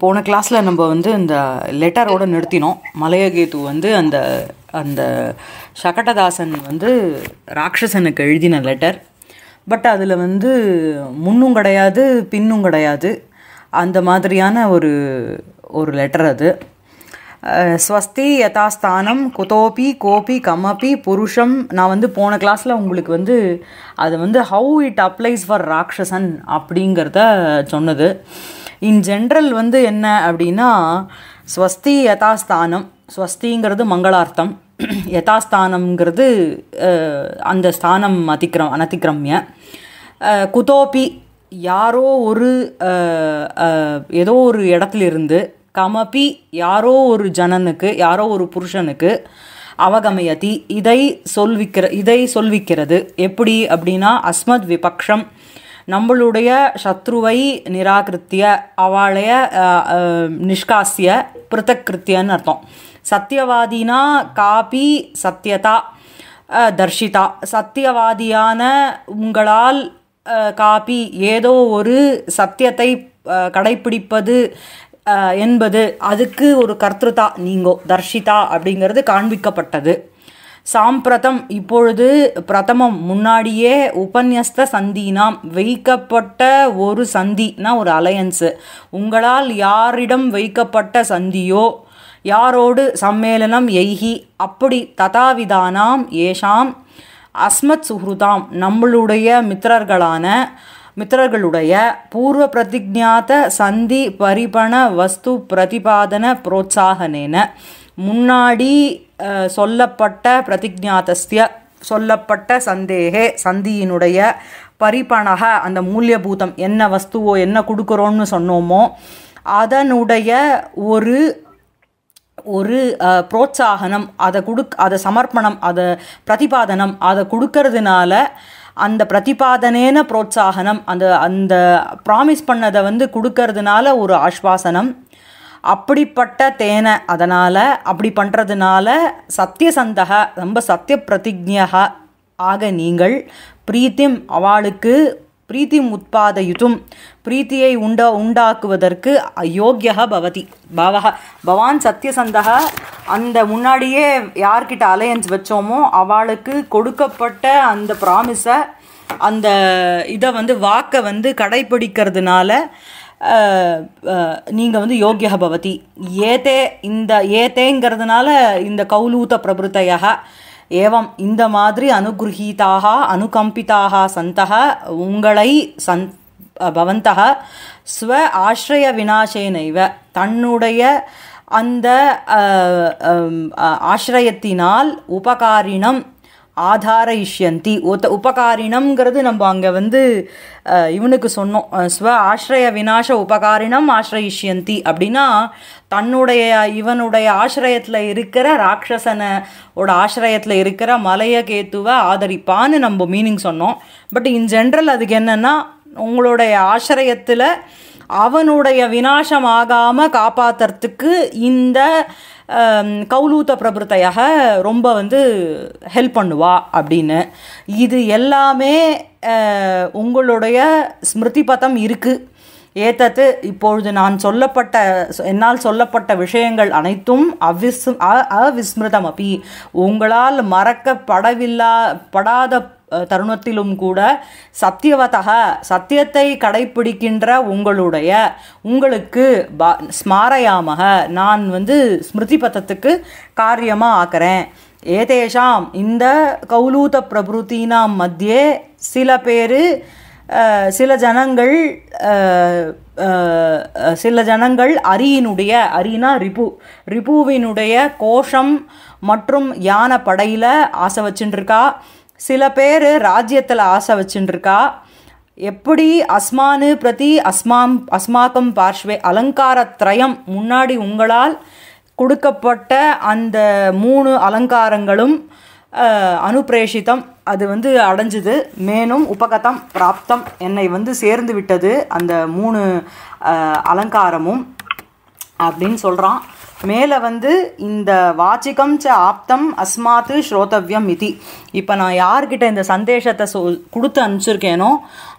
போன கிளாஸில் நம்ம வந்து இந்த லெட்டரோடு நிறுத்தினோம் மலையகேது வந்து அந்த அந்த சகட்டதாசன் வந்து ராட்சசனுக்கு எழுதின லெட்டர் பட் அதில் வந்து முன்னும் கிடையாது பின்னும் கிடையாது அந்த மாதிரியான ஒரு ஒரு லெட்டர் அது ஸ்வஸ்தி யதாஸ்தானம் குதோபி கோபி கமபி புருஷம் நான் வந்து போன கிளாஸில் உங்களுக்கு வந்து அது வந்து how it applies for Rakshasan அப்படிங்கிறத சொன்னது இன் ஜென்ரல் வந்து என்ன அப்படின்னா ஸ்வஸ்தி யதாஸ்தானம் ஸ்வஸ்திங்கிறது மங்களார்த்தம் யதாஸ்தானம்ங்கிறது அந்த ஸ்தானம் அதிக்கிரம் அனதிக்கிரமிய குதோபி யாரோ ஒரு ஏதோ ஒரு இடத்துலிருந்து கமபி யாரோ ஒரு ஜனனுக்கு யாரோ ஒரு புருஷனுக்கு அவகமயதி இதை சொல்விக்கிற இதை சொல்விக்கிறது எப்படி அப்படின்னா அஸ்மத் விபக்ஷம் நம்மளுடைய சத்ருவை நிராகிருத்திய அவளைய நிஷ்காசிய பிருத்தக் கிருத்தியன்னு அர்த்தம் சத்தியவாதினா காபி சத்தியதா தர்ஷிதா சத்தியவாதியான உங்களால் காபி ஏதோ ஒரு சத்தியத்தை கடைப்பிடிப்பது என்பது அதுக்கு ஒரு கர்த்திருதா நீங்கோ தர்ஷிதா அப்படிங்கிறது காண்பிக்கப்பட்டது சாம்பிரதம் இப்பொழுது பிரதமம் முன்னாடியே உபன்யஸ்த சந்தினாம் வைக்கப்பட்ட ஒரு சந்தினா ஒரு அலையன்ஸு உங்களால் யாரிடம் வைக்கப்பட்ட சந்தியோ யாரோடு சம்மேளனம் எய்கி அப்படி ததாவிதானாம் ஏஷாம் அஸ்மத் சுஹ்ருதாம் நம்மளுடைய மித்திரர்களான மித்திரர்களுடைய பூர்வ பிரதிஜாத்த சந்தி பரிபண வஸ்து பிரதிபாதன புரோத்சாகனேன முன்னாடி சொல்லப்பட்ட பிரதிஜாதஸ்திய சொல்லப்பட்ட சந்தேகே சந்தியினுடைய பரிபணக அந்த மூல்யபூதம் என்ன வஸ்துவோ என்ன கொடுக்குறோன்னு சொன்னோமோ அதனுடைய ஒரு ஒரு புரோத்சாகனம் அதை கொடுக் அதை சமர்ப்பணம் அதை பிரதிபாதனம் அதை கொடுக்கறதுனால அந்த பிரதிபாதனேன புரோத்சாகனம் அந்த அந்த ப்ராமிஸ் பண்ணதை வந்து கொடுக்கறதுனால ஒரு ஆஸ்வாசனம் அப்படிப்பட்ட தேனை அதனால் அப்படி பண்ணுறதுனால சத்தியசந்தக ரொம்ப சத்திய பிரதிஜக ஆக நீங்கள் பிரீத்திம் அவளுக்கு பிரீத்தி உத்பாதயுதும் பிரீத்தியை உண்டா உண்டாக்குவதற்கு அயோக்கியா பவதி பவக பவான் சத்தியசந்தக அந்த முன்னாடியே யார்கிட்ட அலையன்ஸ் வச்சோமோ அவளுக்கு கொடுக்கப்பட்ட அந்த ப்ராமிஸை அந்த இதை வந்து வாக்கை வந்து கடைப்பிடிக்கிறதுனால நீங்கள் வந்து யோக்கிய பவதி ஏதே இந்த ஏத்தேங்கிறதுனால இந்த கௌலூத்த பிரபுத்தையாக ஏவம் இந்த மாதிரி அனுகிரகீதாக அனுகம்பிதாக சந்தக உங்களை சந் பவந்தக ஸ்வ ஆசிரய வினாசேனைவ தன்னுடைய அந்த ஆசிரயத்தினால் உபகாரினம் ஆதார இஷ்யந்தி உபகாரினம்ங்கிறது நம்ம அங்கே வந்து இவனுக்கு சொன்னோம் ஸ்வ ஆசிரய வினாச உபகாரினம் ஆஸ்ரயிஷ்யந்தி அப்படின்னா தன்னுடைய இவனுடைய ஆசிரயத்தில் இருக்கிற ராட்சசனோட ஆசிரயத்தில் இருக்கிற மலைய கேத்துவை ஆதரிப்பான்னு நம்ம மீனிங் சொன்னோம் பட் இன் ஜென்ரல் அதுக்கு என்னென்னா உங்களுடைய ஆசிரயத்தில் அவனுடைய வினாசம் ஆகாமல் காப்பாற்றுறதுக்கு இந்த கௌலூத்த பிரபுத்தையாக ரொம்ப வந்து ஹெல்ப் பண்ணுவா அப்படின்னு இது எல்லாமே உங்களுடைய ஸ்மிருதி பதம் இருக்குது ஏத்தத்து இப்பொழுது நான் சொல்லப்பட்ட என்னால் சொல்லப்பட்ட விஷயங்கள் அனைத்தும் அவிஸ் அவிஸ்மிருதம் அப்பி உங்களால் மறக்கப்படவில்லா படாத தருணத்திலும் கூட சத்தியவதக சத்தியத்தை கடைபிடிக்கின்ற உங்களுடைய உங்களுக்கு பா ஸ்மாரயாமக நான் வந்து ஸ்மிருதி பதத்துக்கு காரியமாக ஆக்கிறேன் ஏதேஷாம் இந்த கௌலூத பிரபுத்தினாம் மத்தியே சில பேர் சில ஜனங்கள் சில ஜனங்கள் அரியினுடைய அரினா ரிபு ரிபுவினுடைய கோஷம் மற்றும் யானை படையில் ஆசை வச்சுட்டுருக்கா சில பேர் ராஜ்யத்தில் ஆசை வச்சுட்டுருக்கா எப்படி அஸ்மானு பிரதி அஸ்மாம் அஸ்மாக்கம் பார்ஷ்வே அலங்காரத்ரயம் முன்னாடி உங்களால் கொடுக்கப்பட்ட அந்த மூணு அலங்காரங்களும் அனுப்பிரேஷித்தம் அது வந்து அடைஞ்சுது மேலும் உபகதம் பிராப்தம் என்னை வந்து சேர்ந்து விட்டது அந்த மூணு அலங்காரமும் அப்படின்னு சொல்கிறான் மேலே வந்து இந்த வாச்சிக்கம் ச ஆப்தம் அஸ்மாத்து ஸ்ரோதவ்யம் இதி இப்போ நான் யார்கிட்ட இந்த சந்தேஷத்தை சொ கொடுத்து அனுப்பிச்சிருக்கேனோ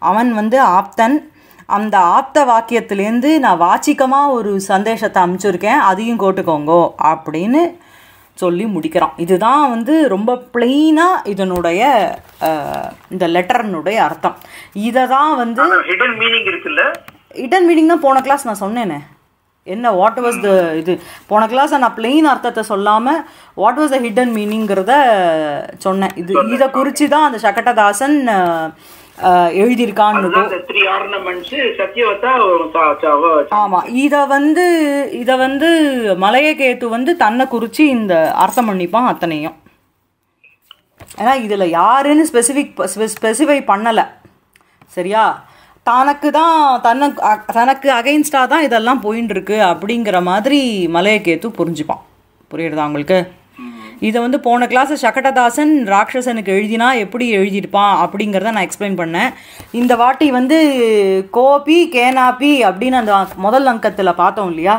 அவன் வந்து ஆப்தன் அந்த ஆப்த வாக்கியத்துலேருந்து நான் வாச்சிக்கமாக ஒரு சந்தேஷத்தை அமுச்சிருக்கேன் அதையும் கோட்டுக்கோங்கோ அப்படின்னு சொல்லி முடிக்கிறான் இதுதான் வந்து ரொம்ப பிளெயினாக இதனுடைய இந்த லெட்டர்னுடைய அர்த்தம் இதை தான் வந்து ஹிடன் மீனிங் இருக்குல்ல ஹிடன் மீனிங் தான் போன கிளாஸ் நான் சொன்னேனே என்ன வாட் வாஸ் த இது போன கிளாஸ் நான் பிளெயின் அர்த்தத்தை சொல்லாமல் வாட் வாஸ் த ஹிடன் மீனிங்கிறத சொன்னேன் இது இதை குறித்து தான் அந்த சகட்டதாசன் எழுதியிருக்கான்னு ஆமா இத வந்து இத வந்து மலையகேத்து வந்து தன்னை குறிச்சு இந்த அர்த்தம் பண்ணிப்பான் அத்தனையும் ஏன்னா இதுல யாருன்னு ஸ்பெசிஃபிக் ஸ்பெசிஃபை பண்ணல சரியா தனக்கு தான் தன்னை தனக்கு அகைன்ஸ்டாக தான் இதெல்லாம் போயின்னு இருக்கு அப்படிங்கிற மாதிரி மலையகேத்து புரிஞ்சுப்பான் புரியுறதா உங்களுக்கு இதை வந்து போன கிளாஸ் சக்கடதாசன் ராட்சசனுக்கு எழுதினா எப்படி எழுதியிருப்பான் அப்படிங்கிறத நான் எக்ஸ்பிளைன் பண்ணேன் இந்த வாட்டி வந்து கோபி கேனாபி அப்படின்னு அந்த முதல் அங்கத்தில் பார்த்தோம் இல்லையா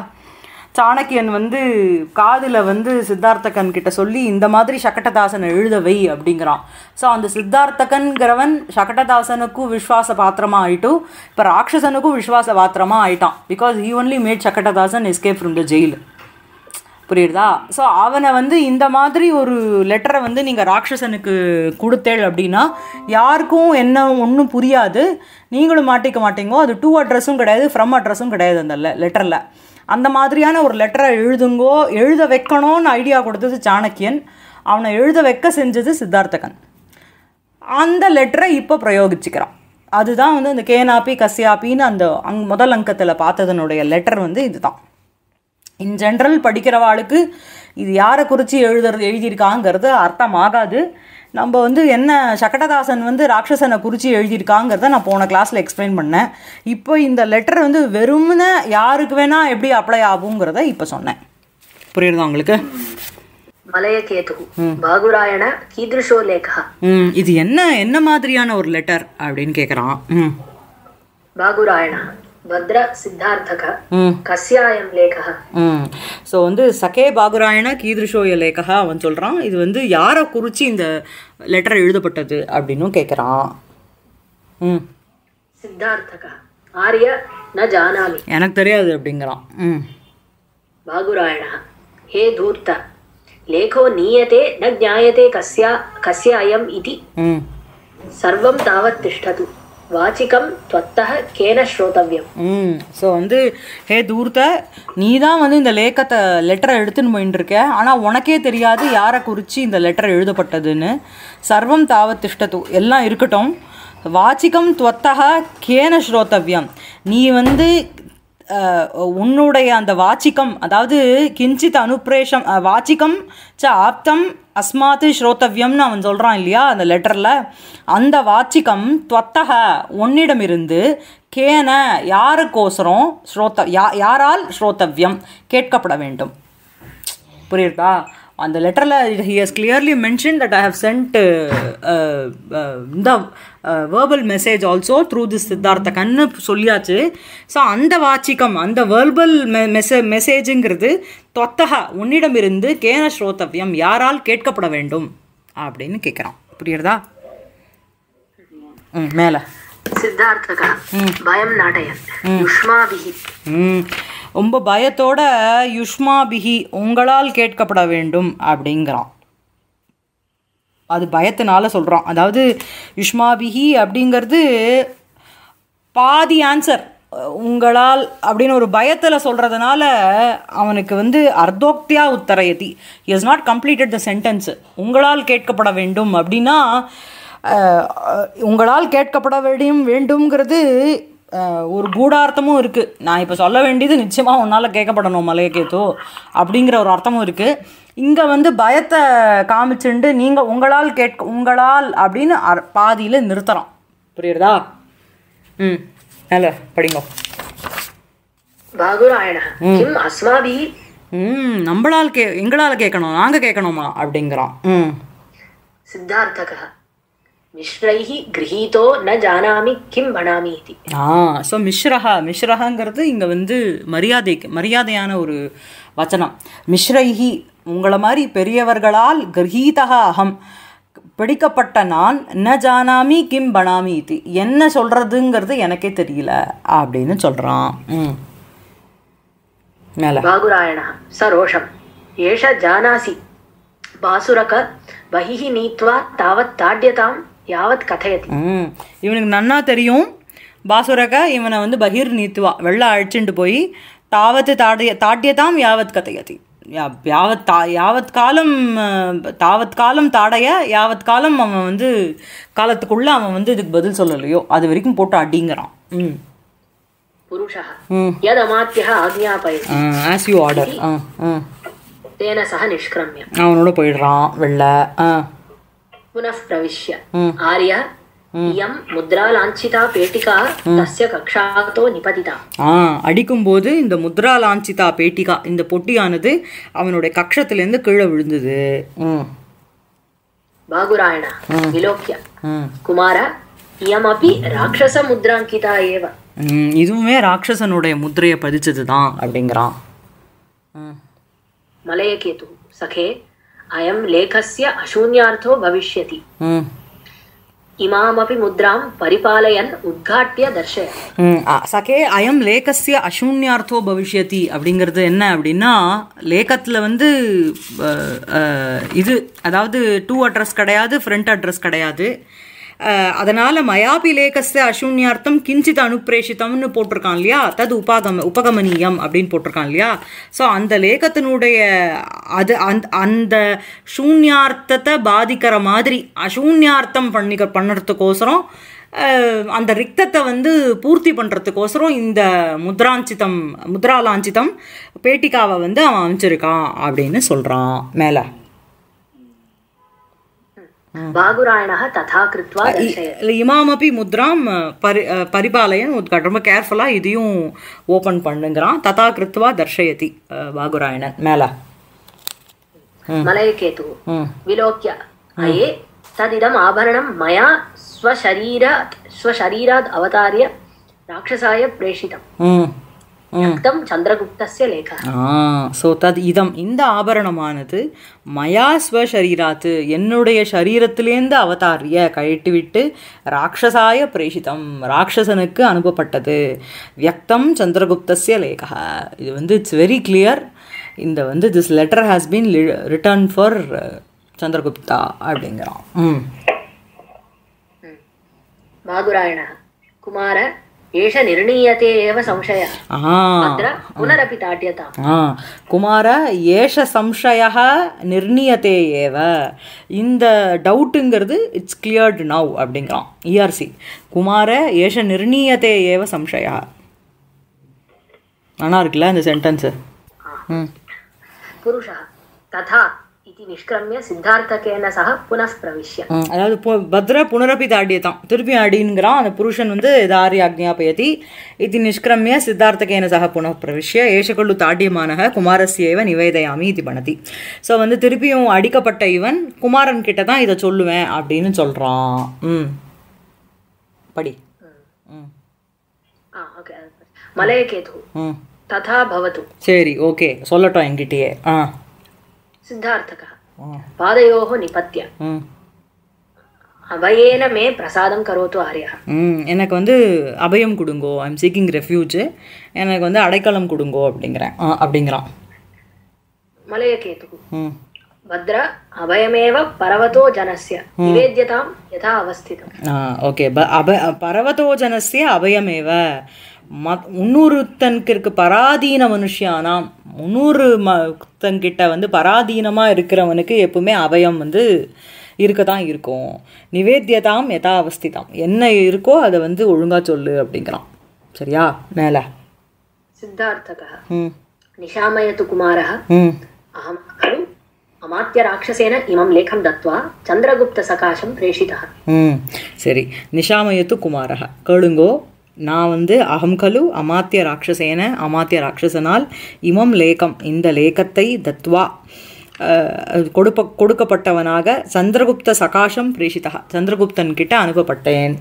சாணக்கியன் வந்து காதில் வந்து சித்தார்த்தகன் கிட்ட சொல்லி இந்த மாதிரி சகட்டதாசனை எழுதவை அப்படிங்கிறான் ஸோ அந்த சித்தார்த்தகன்கிறவன் சகட்டதாசனுக்கும் விஸ்வாச பாத்திரமா ஆயிட்டும் இப்போ ராட்சசனுக்கும் விஸ்வாச பாத்திரமா ஆயிட்டான் because he only made Shakatadasan escape from the jail புரியுதா ஸோ அவனை வந்து இந்த மாதிரி ஒரு லெட்டரை வந்து நீங்கள் ராட்சசனுக்கு கொடுத்தேள் அப்படின்னா யாருக்கும் என்ன ஒன்றும் புரியாது நீங்களும் மாட்டிக்க மாட்டீங்கோ அது டூ அட்ரஸும் கிடையாது ஃப்ரம் அட்ரஸும் கிடையாது அந்த லெட்டரில் அந்த மாதிரியான ஒரு லெட்டரை எழுதுங்கோ எழுத வைக்கணும்னு ஐடியா கொடுத்தது சாணக்கியன் அவனை எழுத வைக்க செஞ்சது சித்தார்த்தகன் அந்த லெட்டரை இப்போ பிரயோகிச்சுக்கிறான் அதுதான் வந்து அந்த கேனாப்பி கசியாப்பின்னு அந்த அங் முதல் அங்கத்தில் பார்த்ததனுடைய லெட்டர் வந்து இதுதான் இன் ஜென்ரல் படிக்கிறவாளுக்கு இது யாரை குறித்து எழுதுறது எழுதியிருக்காங்கிறது அர்த்தம் ஆகாது நம்ம வந்து என்ன சக்கடதாசன் வந்து ராட்சசனை குறித்து எழுதியிருக்காங்கிறத நான் போன கிளாஸில் எக்ஸ்பிளைன் பண்ணேன் இப்போ இந்த லெட்டர் வந்து வெறும்னு யாருக்கு வேணால் எப்படி அப்ளை ஆகுங்கிறத இப்போ சொன்னேன் புரியுதா உங்களுக்கு இது என்ன என்ன மாதிரியான ஒரு லெட்டர் அப்படின்னு கேட்குறான் பாகுராயணா பத்ர ஸோ வந்து சகே பாகுராயண கீதிருஷோய லேகா அவன் சொல்கிறான் இது வந்து யாரை குறித்து இந்த லெட்டர் எழுதப்பட்டது அப்படின்னும் கேட்குறான் ம் சித்தார்த்தகா ஆரிய ந ஜானாமி எனக்கு தெரியாது அப்படிங்கிறான் ம் பாகுராயணா ஹே தூர்த்த லேகோ நீயதே ந ஜாயதே கஸ்யா கஸ்ய அயம் இது சர்வம் தாவத் திஷ்டது வாச்சிக்கம் துவத்தக கேன ஸ்ரோதவியம் ம் ஸோ வந்து ஹே தூர்த்த நீ தான் வந்து இந்த லேக்கத்தை லெட்டரை எடுத்துன்னு போயின்னு இருக்க ஆனால் உனக்கே தெரியாது யாரை குறித்து இந்த லெட்டர் எழுதப்பட்டதுன்னு சர்வம் தாவத் திஷ்டத்து எல்லாம் இருக்கட்டும் வாச்சிக்கம் துவத்தக கேன ஸ்ரோதவியம் நீ வந்து உன்னுடைய அந்த வாச்சிக்கம் அதாவது கிஞ்சித் அனுப்பிரேஷம் வாச்சிக்கம் ச ஆப்தம் அஸ்மாத்து ஸ்ரோத்தவ்யம்னு அவன் சொல்கிறான் இல்லையா அந்த லெட்டரில் அந்த வாச்சிக்கம் தொத்தக உன்னிடமிருந்து கேன யாருக்கோசரம் ஸ்ரோத்த யா யாரால் ஸ்ரோத்தவ்யம் கேட்கப்பட வேண்டும் புரியுதா அந்த லெட்டரில் he has clearly mention that I have sent இந்த verbal message also through this Siddhartha கண்ணு சொல்லியாச்சு ஸோ அந்த வாச்சிக்கம் அந்த வேர்பல் மெசே மெசேஜுங்கிறது தொத்தக உன்னிடமிருந்து கேன ஸ்ரோத்தவ்யம் யாரால் கேட்கப்பட வேண்டும் அப்படின்னு கேட்குறான் புரியுறதா ம் மேலே ரொம்ப பயத்தோட யுஷ்மாபிகி உங்களால் கேட்கப்பட வேண்டும் அப்படிங்கிறான் அது பயத்தினால சொல்கிறான் அதாவது யுஷ்மாபிகி அப்படிங்கிறது பாதி ஆன்சர் உங்களால் அப்படின்னு ஒரு பயத்தில் சொல்கிறதுனால அவனுக்கு வந்து அர்த்தோக்தியா உத்தரையதி is not completed the sentence உங்களால் கேட்கப்பட வேண்டும் அப்படின்னா உங்களால் கேட்கப்பட வேண்டியும் வேண்டும்ங்கிறது ஒரு கூடார்த்தமும் இருக்குது நான் இப்போ சொல்ல வேண்டியது நிச்சயமாக உன்னால் கேட்கப்படணும் மலையகேத்து அப்படிங்கிற ஒரு அர்த்தமும் இருக்குது இங்கே வந்து பயத்தை காமிச்சுண்டு நீங்கள் உங்களால் கேட்க உங்களால் அப்படின்னு அர் பாதியில் நிறுத்துகிறோம் புரியுறதா ம் நல்ல படிங்க ம் நம்மளால் கே எங்களால் கேட்கணும் நாங்கள் கேட்கணுமா அப்படிங்கிறோம் ம் சித்தார்த்தகா மிஸ்ரைஹி கிரகீதோ ந ஜானாமி கிம் இது ஆ ஸோ மிஸ்ரஹா மிஸ்ரஹாங்கிறது இங்கே வந்து மரியாதைக்கு மரியாதையான ஒரு வச்சனம் மிஸ்ரைஹி உங்களை மாதிரி பெரியவர்களால் கிரகீதா அகம் பிடிக்கப்பட்ட நான் ந ஜானாமி கிம் பனாமி இது என்ன சொல்கிறதுங்கிறது எனக்கே தெரியல அப்படின்னு சொல்கிறான் ம் சரோஷம் ஏஷ ஜானாசி பாசுரக பகிஹி நீத்வா தாவத் தாட்யதாம் யாவத் கதையதி ம் இவனுக்கு நன்னா தெரியும் பாசுரகா இவனை வந்து பகீர் நீத்துவா வெள்ள அழிச்சுட்டு போய் தாவத்து தாடிய தாட்டியதாம் யாவத் கதையதி யாவத் தா யாவத் காலம் தாவத் காலம் தாடைய யாவத் காலம் அவன் வந்து காலத்துக்குள்ளே அவன் வந்து இதுக்கு பதில் சொல்லலையோ அது வரைக்கும் போட்டு அடிங்கிறான் ம் புருஷா யதமாத்திய ஆக்ஞாபய ஆஸ் யூ ஆர்டர் ஆ ஆ தேன சக நிஷ்கிரமியம் அவனோட போயிடுறான் வெள்ள ஆ पुनः प्रविश्य आर्य இயம் முத்ரா லாஞ்சிதா பேட்டிகா தஸ்ய கக்ஷாத்தோ நிபதிதா ஆ அடிக்கும்போது இந்த முத்ரா லாஞ்சிதா பேட்டிகா இந்த பொட்டியானது அவனுடைய கக்ஷத்திலேருந்து கீழே விழுந்தது பாகுராயண விலோக்கிய குமார இயமபி ராட்சச முத்ராங்கிதா ஏவ இதுவுமே ராட்சசனுடைய முத்திரையை பதிச்சது தான் அப்படிங்கிறான் மலையகேது சகே अयं लेखस्य अशून्यार्थो भविष्यति इमामपि मुद्रां பரிபாலயன் उद्घाट्य दर्शय சகே அயம் லேகஸ்ய அசூன்யார்த்தோ பவிஷ்யதி அப்படிங்கிறது என்ன அப்படின்னா லேகத்தில் வந்து இது அதாவது டூ அட்ரஸ் கிடையாது ஃப்ரண்ட் அட்ரஸ் கிடையாது அதனால் மயாபிலேகஸ்த அசூன்யார்த்தம் கிஞ்சித் அனுப்பிரேஷித்தம்னு போட்டிருக்கான் இல்லையா தது உபாகம உபகமனியம் அப்படின்னு போட்டிருக்கான் இல்லையா ஸோ அந்த லேகத்தினுடைய அது அந்த அந்த சூன்யார்த்தத்தை பாதிக்கிற மாதிரி அசூன்யார்த்தம் பண்ணிக்க பண்ணுறதுக்கோசரம் அந்த ரிக்தத்தை வந்து பூர்த்தி பண்ணுறதுக்கோசரம் இந்த முத்ராஞ்சிதம் முத்ராலாஞ்சிதம் பேட்டிக்காவை வந்து அவன் அமைச்சிருக்கான் அப்படின்னு சொல்கிறான் மேலே वागुरायणः तथा कृत्वा இமாமப்பி முத்ராம் பரி பரிபாலயன் உத்காட் ரொம்ப கேர்ஃபுல்லாக இதையும் ஓப்பன் பண்ணுங்கிறான் ததா கிருத்வா தர்ஷயதி வாகுராயணன் மேல மலயகேது விலோக்கிய அயே ததிதம் ஆபரணம் மயா ஸ்வசரீராத் ஸ்வசரீராத் அவதாரிய ராட்சசாய பிரேஷிதம் யுக்தம் சந்திரகுப்தஸ்ய ஸோ தத் இதம் இந்த ஆபரணமானது மயா ஸ்வசரீராத்து என்னுடைய சரீரத்திலேருந்து அவதாரிய கழட்டிவிட்டு ராட்சசாய பிரேஷிதம் ராட்சசனுக்கு அனுப்பப்பட்டது வியக்தம் சந்திரகுப்தஸ்ய லேகா இது வந்து இட்ஸ் வெரி கிளியர் இந்த வந்து this letter has been return for Chandragupta அப்படிங்கிறான் ம் மாதுராயண குமார एष निर्णीयते एव संशयः अत्र पुनरपि ताट्यता e குமார ஏஷ சம்சயா நிர்ணயத்தே ஏவ இந்த டவுட்டுங்கிறது இட்ஸ் கிளியர்டு நவ் அப்படிங்கிறான் இஆர்சி குமார ஏஷ நிர்ணயத்தே ஏவ சம்சயா நல்லா இருக்குல்ல இந்த சென்டென்ஸ் புருஷா ததா इति निष्क्रम्य சித்தார்த்தகேன சக புனఃப்பிரவிஷ்ய அதாவது பத்ர புனரபி தாடியதாம் திருப்பி ஆடிங்கிறான் அந்த புருஷன் வந்து தாரி ஆக்ஞாபயதி இது நிஷ்கிரமிய சித்தார்த்தகேன சக புனப்பிரவிஷ்ய ஏஷகொள்ளு தாடியமான குமாரஸ்யேவ நிவேதையாமி இது பணதி ஸோ வந்து திருப்பியும் அடிக்கப்பட்ட இவன் குமாரன் கிட்ட தான் இதை சொல்லுவேன் அப்படின்னு சொல்கிறான் ம் படி மலையகேது ததா பவது சரி ஓகே சொல்லட்டும் என்கிட்டயே ஆ சித்தார்த்தகா பாதையோகோ நிபத்திய அபயேன பிரசாதம் கரோத்து ஆரியா எனக்கு வந்து அபயம் கொடுங்கோ ஐம் சீக்கிங் ரெஃப்யூஜ் எனக்கு வந்து அடைக்கலம் கொடுங்கோ அப்படிங்கிறேன் அப்படிங்கிறான் மலைய கேத்து பத்ர அபயமேவ பரவதோ ஜனசிய நிவேத்தியதாம் யதா அவஸ்திதம் ஓகே பரவதோ ஜனசிய அபயமேவ மத் முன்னூறுத்தன்கிற்கு பராதீன மனுஷியானாம் முன்னூறு மத்தன்கிட்ட வந்து பராதீனமாக இருக்கிறவனுக்கு எப்பவுமே அபயம் வந்து இருக்க தான் இருக்கும் நிவேத்தியதாம் அவஸ்தி தான் என்ன இருக்கோ அதை வந்து ஒழுங்காக சொல்லு அப்படிங்கிறான் சரியா மேலே சித்தார்த்தகः நிஷாமயத்து कुमारः अहं खलु அமாத்திய ராட்சசேன இமம் லேகம் தத்வா சந்திரகுப்த சகாசம் பிரேஷிதா சரி நிஷாமயத்து குமாரக கேளுங்கோ நான் வந்து அகம் கலு அமாத்திய ராட்சசேன அமாத்திய ராட்சசனால் இமம் லேக்கம் இந்த லேக்கத்தை தத்வா கொடுப்ப கொடுக்கப்பட்டவனாக சந்திரகுப்த சகாஷம் பிரேஷிதா சந்திரகுப்தன் கிட்ட அனுப்பப்பட்டேன்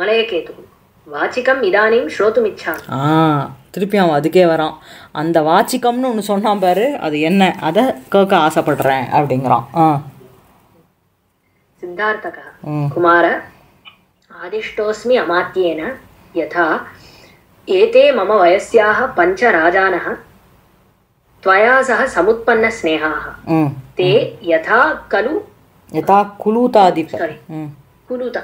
மலையகேது வாச்சிக்கம் இதானியும் ஸ்ரோத்துமிச்சா ஆ திருப்பி அவன் அதுக்கே வரான் அந்த வாச்சிக்கம்னு ஒன்று சொன்னான் பாரு அது என்ன அதை கேட்க ஆசைப்படுறேன் அப்படிங்கிறான் ஆ சித்தார்த்தகா குமார आदिष्टोऽस्मि अमात्येन यथा एते मम वयस्याः पञ्च त्वया सह समुत्पन्नस्नेहाः ते यथा खलु यथा कुलूताधिप कुलूत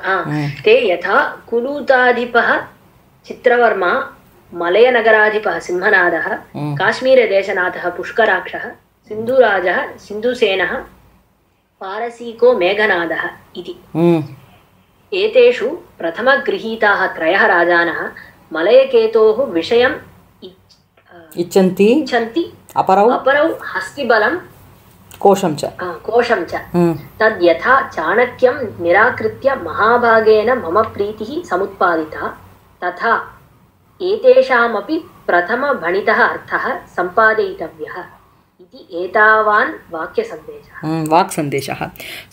ते यथा कुलूताधिपः चित्रवर्मा मलयनगराधिपः सिंहनादः काश्मीरदेशनाथः पुष्कराक्षः सिन्धुराजः सिन्धुसेनः पारसीको मेघनादः इति एतेषु प्रथमगृहीताः त्रयः राजानः मलयकेतोः विषयम् इच्छन्ति इच्छन्ति अपरौ अपरौ हस्तिबलं कोशं च कोशं च तद्यथा चाणक्यं निराकृत्य महाभागेन मम प्रीतिः समुत्पादिता तथा एतेषामपि प्रथमभणितः अर्थः सम्पादयितव्यः வாக் वाक्यसन्देशः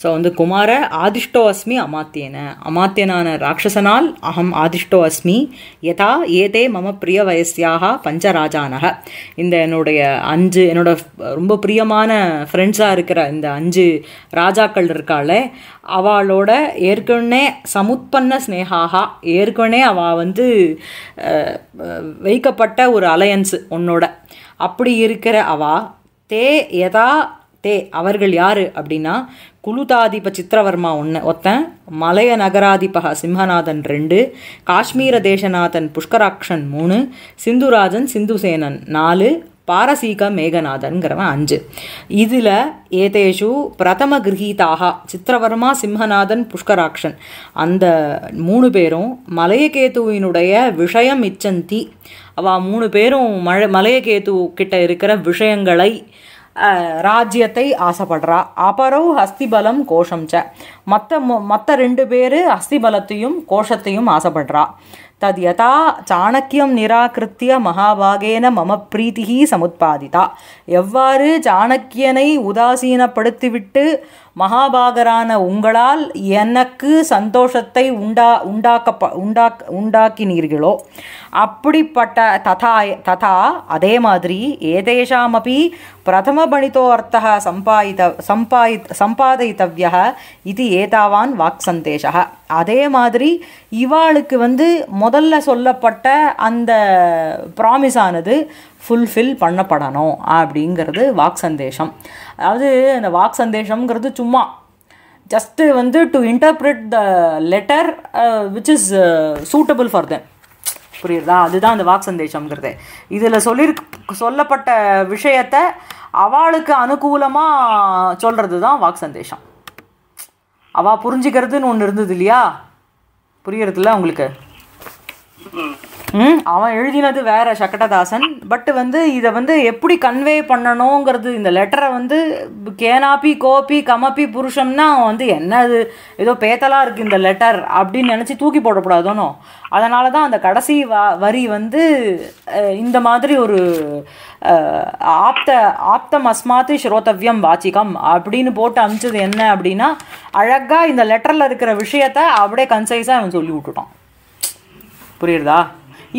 ஸோ வந்து குமார ஆதிஷ்டோ அஸ்மி அமாத்தியன அமாத்தியனான ராட்சசனால் अमात्यनान ஆதிஷ்டோ அஸ்மி யதா ஏதே மம பிரிய வயசியாக பஞ்சராஜானக இந்த என்னுடைய அஞ்சு என்னோட ரொம்ப பிரியமான ஃப்ரெண்ட்ஸாக இருக்கிற இந்த அஞ்சு ராஜாக்கள் இருக்காளே அவளோட ஏற்கனவே சமுத்பன்ன ஸ்னேகாக ஏற்கனவே அவள் வந்து வைக்கப்பட்ட ஒரு அலையன்ஸு உன்னோட அப்படி இருக்கிற அவா தே யதா தே அவர்கள் யார் அப்படின்னா குலுதாதிப சித்திரவர்மா ஒன்று ஒத்தன் மலைய நகராதிபக சிம்மநாதன் ரெண்டு காஷ்மீர தேசநாதன் புஷ்கராக்ஷன் மூணு சிந்துராஜன் சிந்துசேனன் நாலு பாரசீக மேகநாதன்கிறவன் அஞ்சு இதில் ஏதேஷு பிரதம கிரகீதாகா சித்திரவர்மா சிம்மநாதன் புஷ்கராக்ஷன் அந்த மூணு பேரும் மலையகேத்துவினுடைய விஷயம் இச்சந்தி அவ மூணு பேரும் மழை மலையகேத்து கிட்ட இருக்கிற விஷயங்களை ராஜ்யத்தை ஆசைப்படுறா அபரவு ஹஸ்திபலம் கோஷம் ச மற்ற மற்ற ரெண்டு பேர் ஹஸ்திபலத்தையும் கோஷத்தையும் ஆசைப்படுறா தத் யதா சாணக்கியம் நிராகிருத்திய மகாபாகேன மம பிரீத்தி சமுத்பாதிதா எவ்வாறு சாணக்கியனை உதாசீனப்படுத்திவிட்டு மகாபாகரான உங்களால் எனக்கு சந்தோஷத்தை உண்டா உண்டாக்க உண்டாக் உண்டாக்கினீர்களோ அப்படிப்பட்ட ததா ததா அதே மாதிரி ஏதேஷாமபி பிரதமபணிதோ அர்த்தः சம்பாயித சம்பாயி சம்பாதித்தவிய இது ஏதாவான் வாக் சந்தேஷ அதே மாதிரி இவாளுக்கு வந்து முதல்ல சொல்லப்பட்ட அந்த ப்ராமிஸ் ஆனது ஃபுல்ஃபில் பண்ணப்படணும் அப்படிங்கிறது வாக் சந்தேஷம் அதாவது அந்த வாக் சந்தேஷம்ங்கிறது சும்மா ஜஸ்ட்டு வந்து to interpret the letter which is suitable for the புரியுறதா அதுதான் அந்த வாக் சந்தேஷம்ங்கிறது இதில் சொல்லியிருக்க சொல்லப்பட்ட விஷயத்தை அவளுக்கு அனுகூலமாக சொல்கிறது தான் வாக் சந்தேஷம் அவள் புரிஞ்சுக்கிறதுன்னு ஒன்று இருந்தது இல்லையா புரியறதில்ல உங்களுக்கு அவன் எழுதினது வேற சக்கட்டதாசன் பட் வந்து இதை வந்து எப்படி கன்வே பண்ணணுங்கிறது இந்த லெட்டரை வந்து கேனாப்பி கோபி கமப்பி புருஷம்னா அவன் வந்து என்னது ஏதோ பேத்தலாக இருக்குது இந்த லெட்டர் அப்படின்னு நினச்சி தூக்கி போடக்கூடாதுனோ அதனால தான் அந்த கடைசி வ வரி வந்து இந்த மாதிரி ஒரு ஆப்த ஆப்தம் அஸ்மாத்து ஸ்ரோதவ்யம் வாச்சிகம் அப்படின்னு போட்டு அமிச்சது என்ன அப்படின்னா அழகாக இந்த லெட்டரில் இருக்கிற விஷயத்த அப்படியே கன்சைஸாக அவன் சொல்லி விட்டுட்டான் புரியுறதா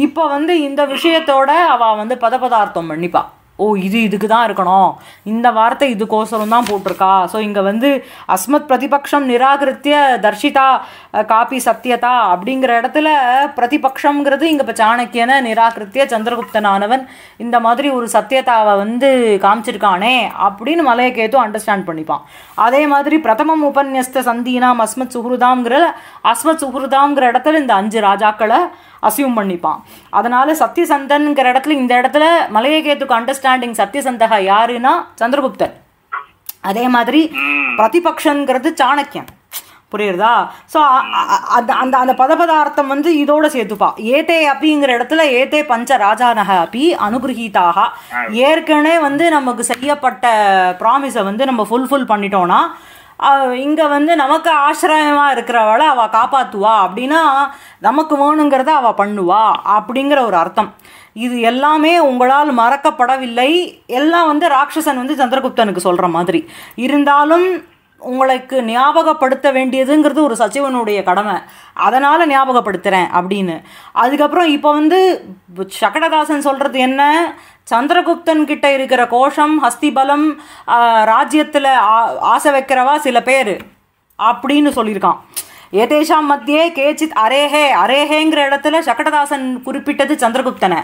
இப்போ வந்து இந்த விஷயத்தோட அவள் வந்து பதபதார்த்தம் பண்ணிப்பாள் ஓ இது இதுக்கு தான் இருக்கணும் இந்த வார்த்தை இதுக்கோசரம் தான் போட்டிருக்கா ஸோ இங்கே வந்து அஸ்மத் பிரதிபக்ஷம் நிராகரித்திய தர்ஷிதா காப்பி சத்தியதா அப்படிங்கிற இடத்துல பிரதிபக்ஷங்கிறது இங்கே இப்போ சாணக்கியனை நிராகரித்திய சந்திரகுப்தனானவன் இந்த மாதிரி ஒரு சத்தியதாவை வந்து காமிச்சிருக்கானே அப்படின்னு மலைய கேத்து அண்டர்ஸ்டாண்ட் பண்ணிப்பான் அதே மாதிரி பிரதமம் உபன்யஸ்த சந்தீனாம் அஸ்மத் சுஹ்ருதாங்கிற அஸ்மத் சுஹ்ருதாங்கிற இடத்துல இந்த அஞ்சு ராஜாக்களை அசியூம் பண்ணிப்பான் அதனால் சத்தியசந்தன்கிற இடத்துல இந்த இடத்துல மலையகேத்துக்கு அண்டர்ஸ்டாண்டிங் சத்தியசந்தகா யாருன்னா சந்திரகுப்தன் அதே மாதிரி பிரதிபக்ஷங்கிறது சாணக்கியன் புரியுறதா ஸோ அந்த அந்த அந்த பதபதார்த்தம் வந்து இதோட சேர்த்துப்பா ஏத்தே அப்பிங்கிற இடத்துல ஏத்தே பஞ்ச ராஜானக அப்பி அனுகிரகீதாக ஏற்கனவே வந்து நமக்கு செய்யப்பட்ட ப்ராமிஸை வந்து நம்ம ஃபுல்ஃபில் பண்ணிட்டோம்னா இங்கே வந்து நமக்கு ஆசிரியமாக இருக்கிறவளை அவள் காப்பாற்றுவா அப்படின்னா நமக்கு வேணுங்கிறத அவள் பண்ணுவா அப்படிங்கிற ஒரு அர்த்தம் இது எல்லாமே உங்களால் மறக்கப்படவில்லை எல்லாம் வந்து ராட்சசன் வந்து சந்திரகுப்தனுக்கு சொல்கிற மாதிரி இருந்தாலும் உங்களுக்கு ஞாபகப்படுத்த வேண்டியதுங்கிறது ஒரு சச்சிவனுடைய கடமை அதனால் ஞாபகப்படுத்துகிறேன் அப்படின்னு அதுக்கப்புறம் இப்போ வந்து சகடதாசன் சொல்கிறது என்ன சந்திரகுப்தன் கிட்ட இருக்கிற கோஷம் ஹஸ்திபலம் ராஜ்யத்தில் ஆசை வைக்கிறவா சில பேர் அப்படின்னு சொல்லியிருக்கான் ஏதேஷாம் மத்தியே கேச்சித் அரேஹே அரேஹேங்கிற இடத்துல சக்கடதாசன் குறிப்பிட்டது சந்திரகுப்தனை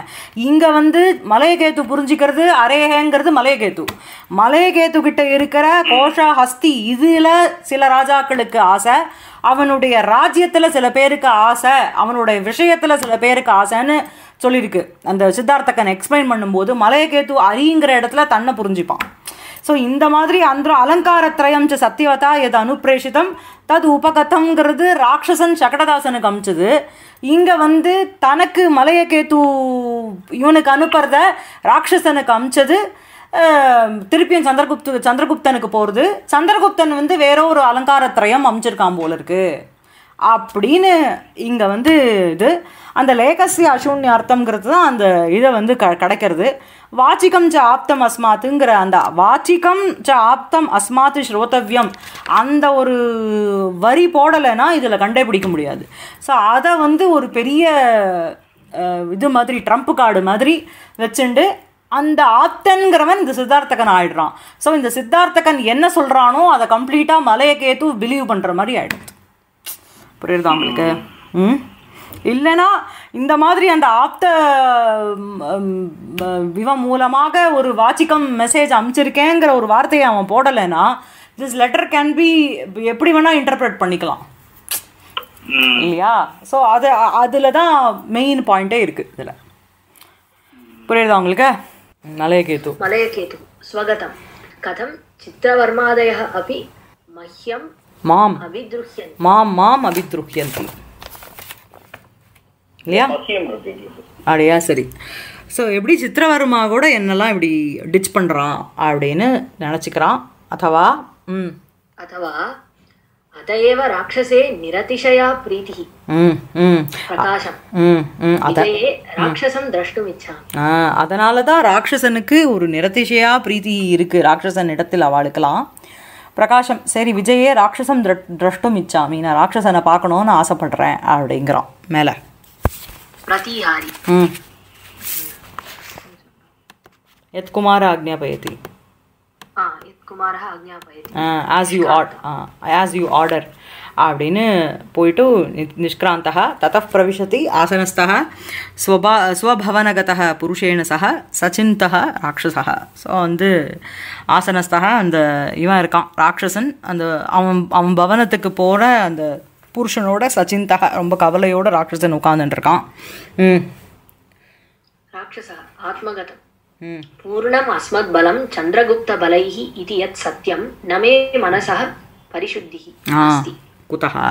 இங்கே வந்து மலையகேத்து புரிஞ்சுக்கிறது அரேஹேங்கிறது மலையகேத்து மலையகேத்து கிட்ட இருக்கிற கோஷா ஹஸ்தி இதில் சில ராஜாக்களுக்கு ஆசை அவனுடைய ராஜ்யத்தில் சில பேருக்கு ஆசை அவனுடைய விஷயத்தில் சில பேருக்கு ஆசைன்னு சொல்லியிருக்கு அந்த சித்தார்த்தக்கன் எக்ஸ்பிளைன் பண்ணும்போது மலையகேத்து அரிங்கிற இடத்துல தன்னை புரிஞ்சுப்பான் ஸோ இந்த மாதிரி அந்த அலங்காரத்ரயம் சத்தியவதா எது அனுப்பிரேஷிதம் தது உபகதங்கிறது ராட்சசன் சகடதாசனுக்கு அமிச்சது இங்கே வந்து தனக்கு மலையகேத்து இவனுக்கு அனுப்புறத ராட்சசனுக்கு அமிச்சது திருப்பியும் சந்திரகுப்து சந்திரகுப்தனுக்கு போகிறது சந்திரகுப்தன் வந்து வேற ஒரு அலங்காரத்ரயம் அமைச்சிருக்கான் போல இருக்கு அப்படின்னு இங்கே வந்து இது அந்த லேகசி அசூன்யார்த்தம்ங்கிறது தான் அந்த இதை வந்து க கிடைக்கிறது வாச்சிகம் ச ஆப்தம் அஸ்மாத்துங்கிற அந்த வாச்சிகம் ச ஆப்தம் அஸ்மாத்து ஸ்ரோதவ்யம் அந்த ஒரு வரி போடலைன்னா இதில் கண்டுபிடிக்க முடியாது ஸோ அதை வந்து ஒரு பெரிய இது மாதிரி ட்ரம்ப் கார்டு மாதிரி வச்சுண்டு அந்த ஆப்தன்கிறவன் இந்த சித்தார்த்தகன் ஆயிடுறான் ஸோ இந்த சித்தார்த்தகன் என்ன சொல்கிறானோ அதை கம்ப்ளீட்டாக கேத்து பிலீவ் பண்ணுற மாதிரி ஆகிடுது புரியுதா உங்களுக்கு ம் இல்லைனா இந்த மாதிரி அந்த ஆப்த விவம் மூலமாக ஒரு வாச்சிக்கம் மெசேஜ் அமிச்சிருக்கேங்கிற ஒரு வார்த்தையை அவன் போடலைன்னா திஸ் லெட்டர் கேன் பி எப்படி வேணால் இன்டர்பிரட் பண்ணிக்கலாம் இல்லையா ஸோ அது அதில் தான் மெயின் பாயிண்ட்டே இருக்குது இதில் புரியுதா உங்களுக்கு மலையகேது மலையகேது ஸ்வகதம் கதம் சித்திரவர்மாதய அபி மஹ்யம் மாம் அபித்ருஹ்யந்தி மாம் மாம் அபித்ருஹ்யந்தி இல்லையா அப்படியா சரி ஸோ எப்படி சித்திரவர்மா கூட என்னெல்லாம் இப்படி டிச் பண்ணுறான் அப்படின்னு நினச்சிக்கிறான் அதவா ம் அதவா அதேவ ராட்சசே நிரதிஷயா பிரீதி அதனால தான் ராட்சசனுக்கு ஒரு நிரதிஷயா பிரீதி இருக்கு ராட்சசன் இடத்தில் அவளுக்கலாம் பிரகாஷம் சரி விஜயே ராட்சசம் திரஷ்டும் இச்சாமி நான் ராட்சசனை பார்க்கணும்னு ஆசைப்படுறேன் அப்படிங்கிறான் மேலே प्रतिहारी यत् कुमारः आज्ञापयति ஆஸ் யூ ஆட் ஆஸ் யூ ஆர்டர் அப்படின்னு போயிட்டு நிஷ்கிராந்த தத பிரவிசதி ஆசனஸ்த ஸ்வபா ஸ்வபவனகத புருஷேன சக சச்சிந்த ராட்சச ஸோ வந்து ஆசனஸ்தக அந்த இவன் இருக்கான் ராட்சசன் அந்த அவன் அவன் பவனத்துக்கு போகிற அந்த புருஷனோட சச்சின் தக ரொம்ப கவலையோட ராட்சசன் உட்காந்துட்டு இருக்கான் ஆத்மகதம் பூர்ணம் அஸ்மத் பலம் சந்திரகுப்த பலைஹி இது யத் சத்தியம் நமே மனசக பரிசுத்தி குதா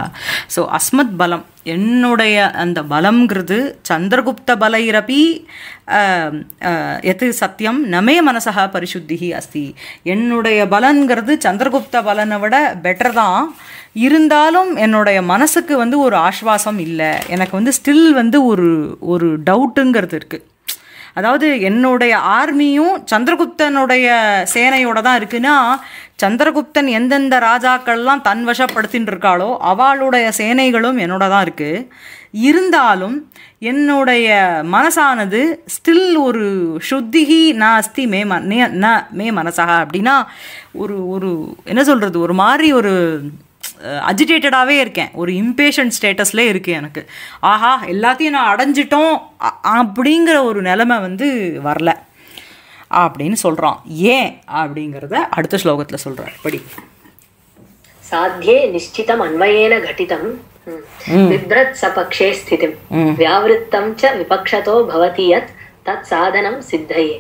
ஸோ அஸ்மத் பலம் என்னுடைய அந்த பலம்ங்கிறது சந்திரகுப்த பலைரபி எது சத்தியம் நமே மனசா பரிசுத்தி அஸ்தி என்னுடைய பலன்கிறது சந்திரகுப்த பலனை விட பெட்டர் தான் இருந்தாலும் என்னுடைய மனசுக்கு வந்து ஒரு ஆஸ்வாசம் இல்லை எனக்கு வந்து ஸ்டில் வந்து ஒரு ஒரு டவுட்டுங்கிறது இருக்குது அதாவது என்னுடைய ஆர்மியும் சந்திரகுப்தனுடைய சேனையோட தான் இருக்குன்னா சந்திரகுப்தன் எந்தெந்த ராஜாக்கள்லாம் தன் வசப்படுத்தின்னு இருக்காளோ அவளுடைய சேனைகளும் என்னோட தான் இருக்குது இருந்தாலும் என்னுடைய மனசானது ஸ்டில் ஒரு சுத்திகி அஸ்தி மே ம ந மே மனசாக அப்படின்னா ஒரு ஒரு என்ன சொல்கிறது ஒரு மாதிரி ஒரு அஜிடேட்டடாகவே இருக்கேன் ஒரு இம்பேஷன் ஸ்டேட்டஸ்லேயே இருக்குது எனக்கு ஆஹா எல்லாத்தையும் நான் அடைஞ்சிட்டோம் அப்படிங்கிற ஒரு நிலமை வந்து வரல அப்படின்னு சொல்கிறான் ஏன் அப்படிங்கிறத அடுத்த ஸ்லோகத்தில் சொல்கிறார் படி சாத்தியே நிச்சிதம் அன்வயேன கட்டிதம் விப்ரத் சபக்ஷே ஸ்திதிம் வியாவிருத்தம் ச விபக்ஷதோ பவதி யத் தத் சாதனம் சித்தையே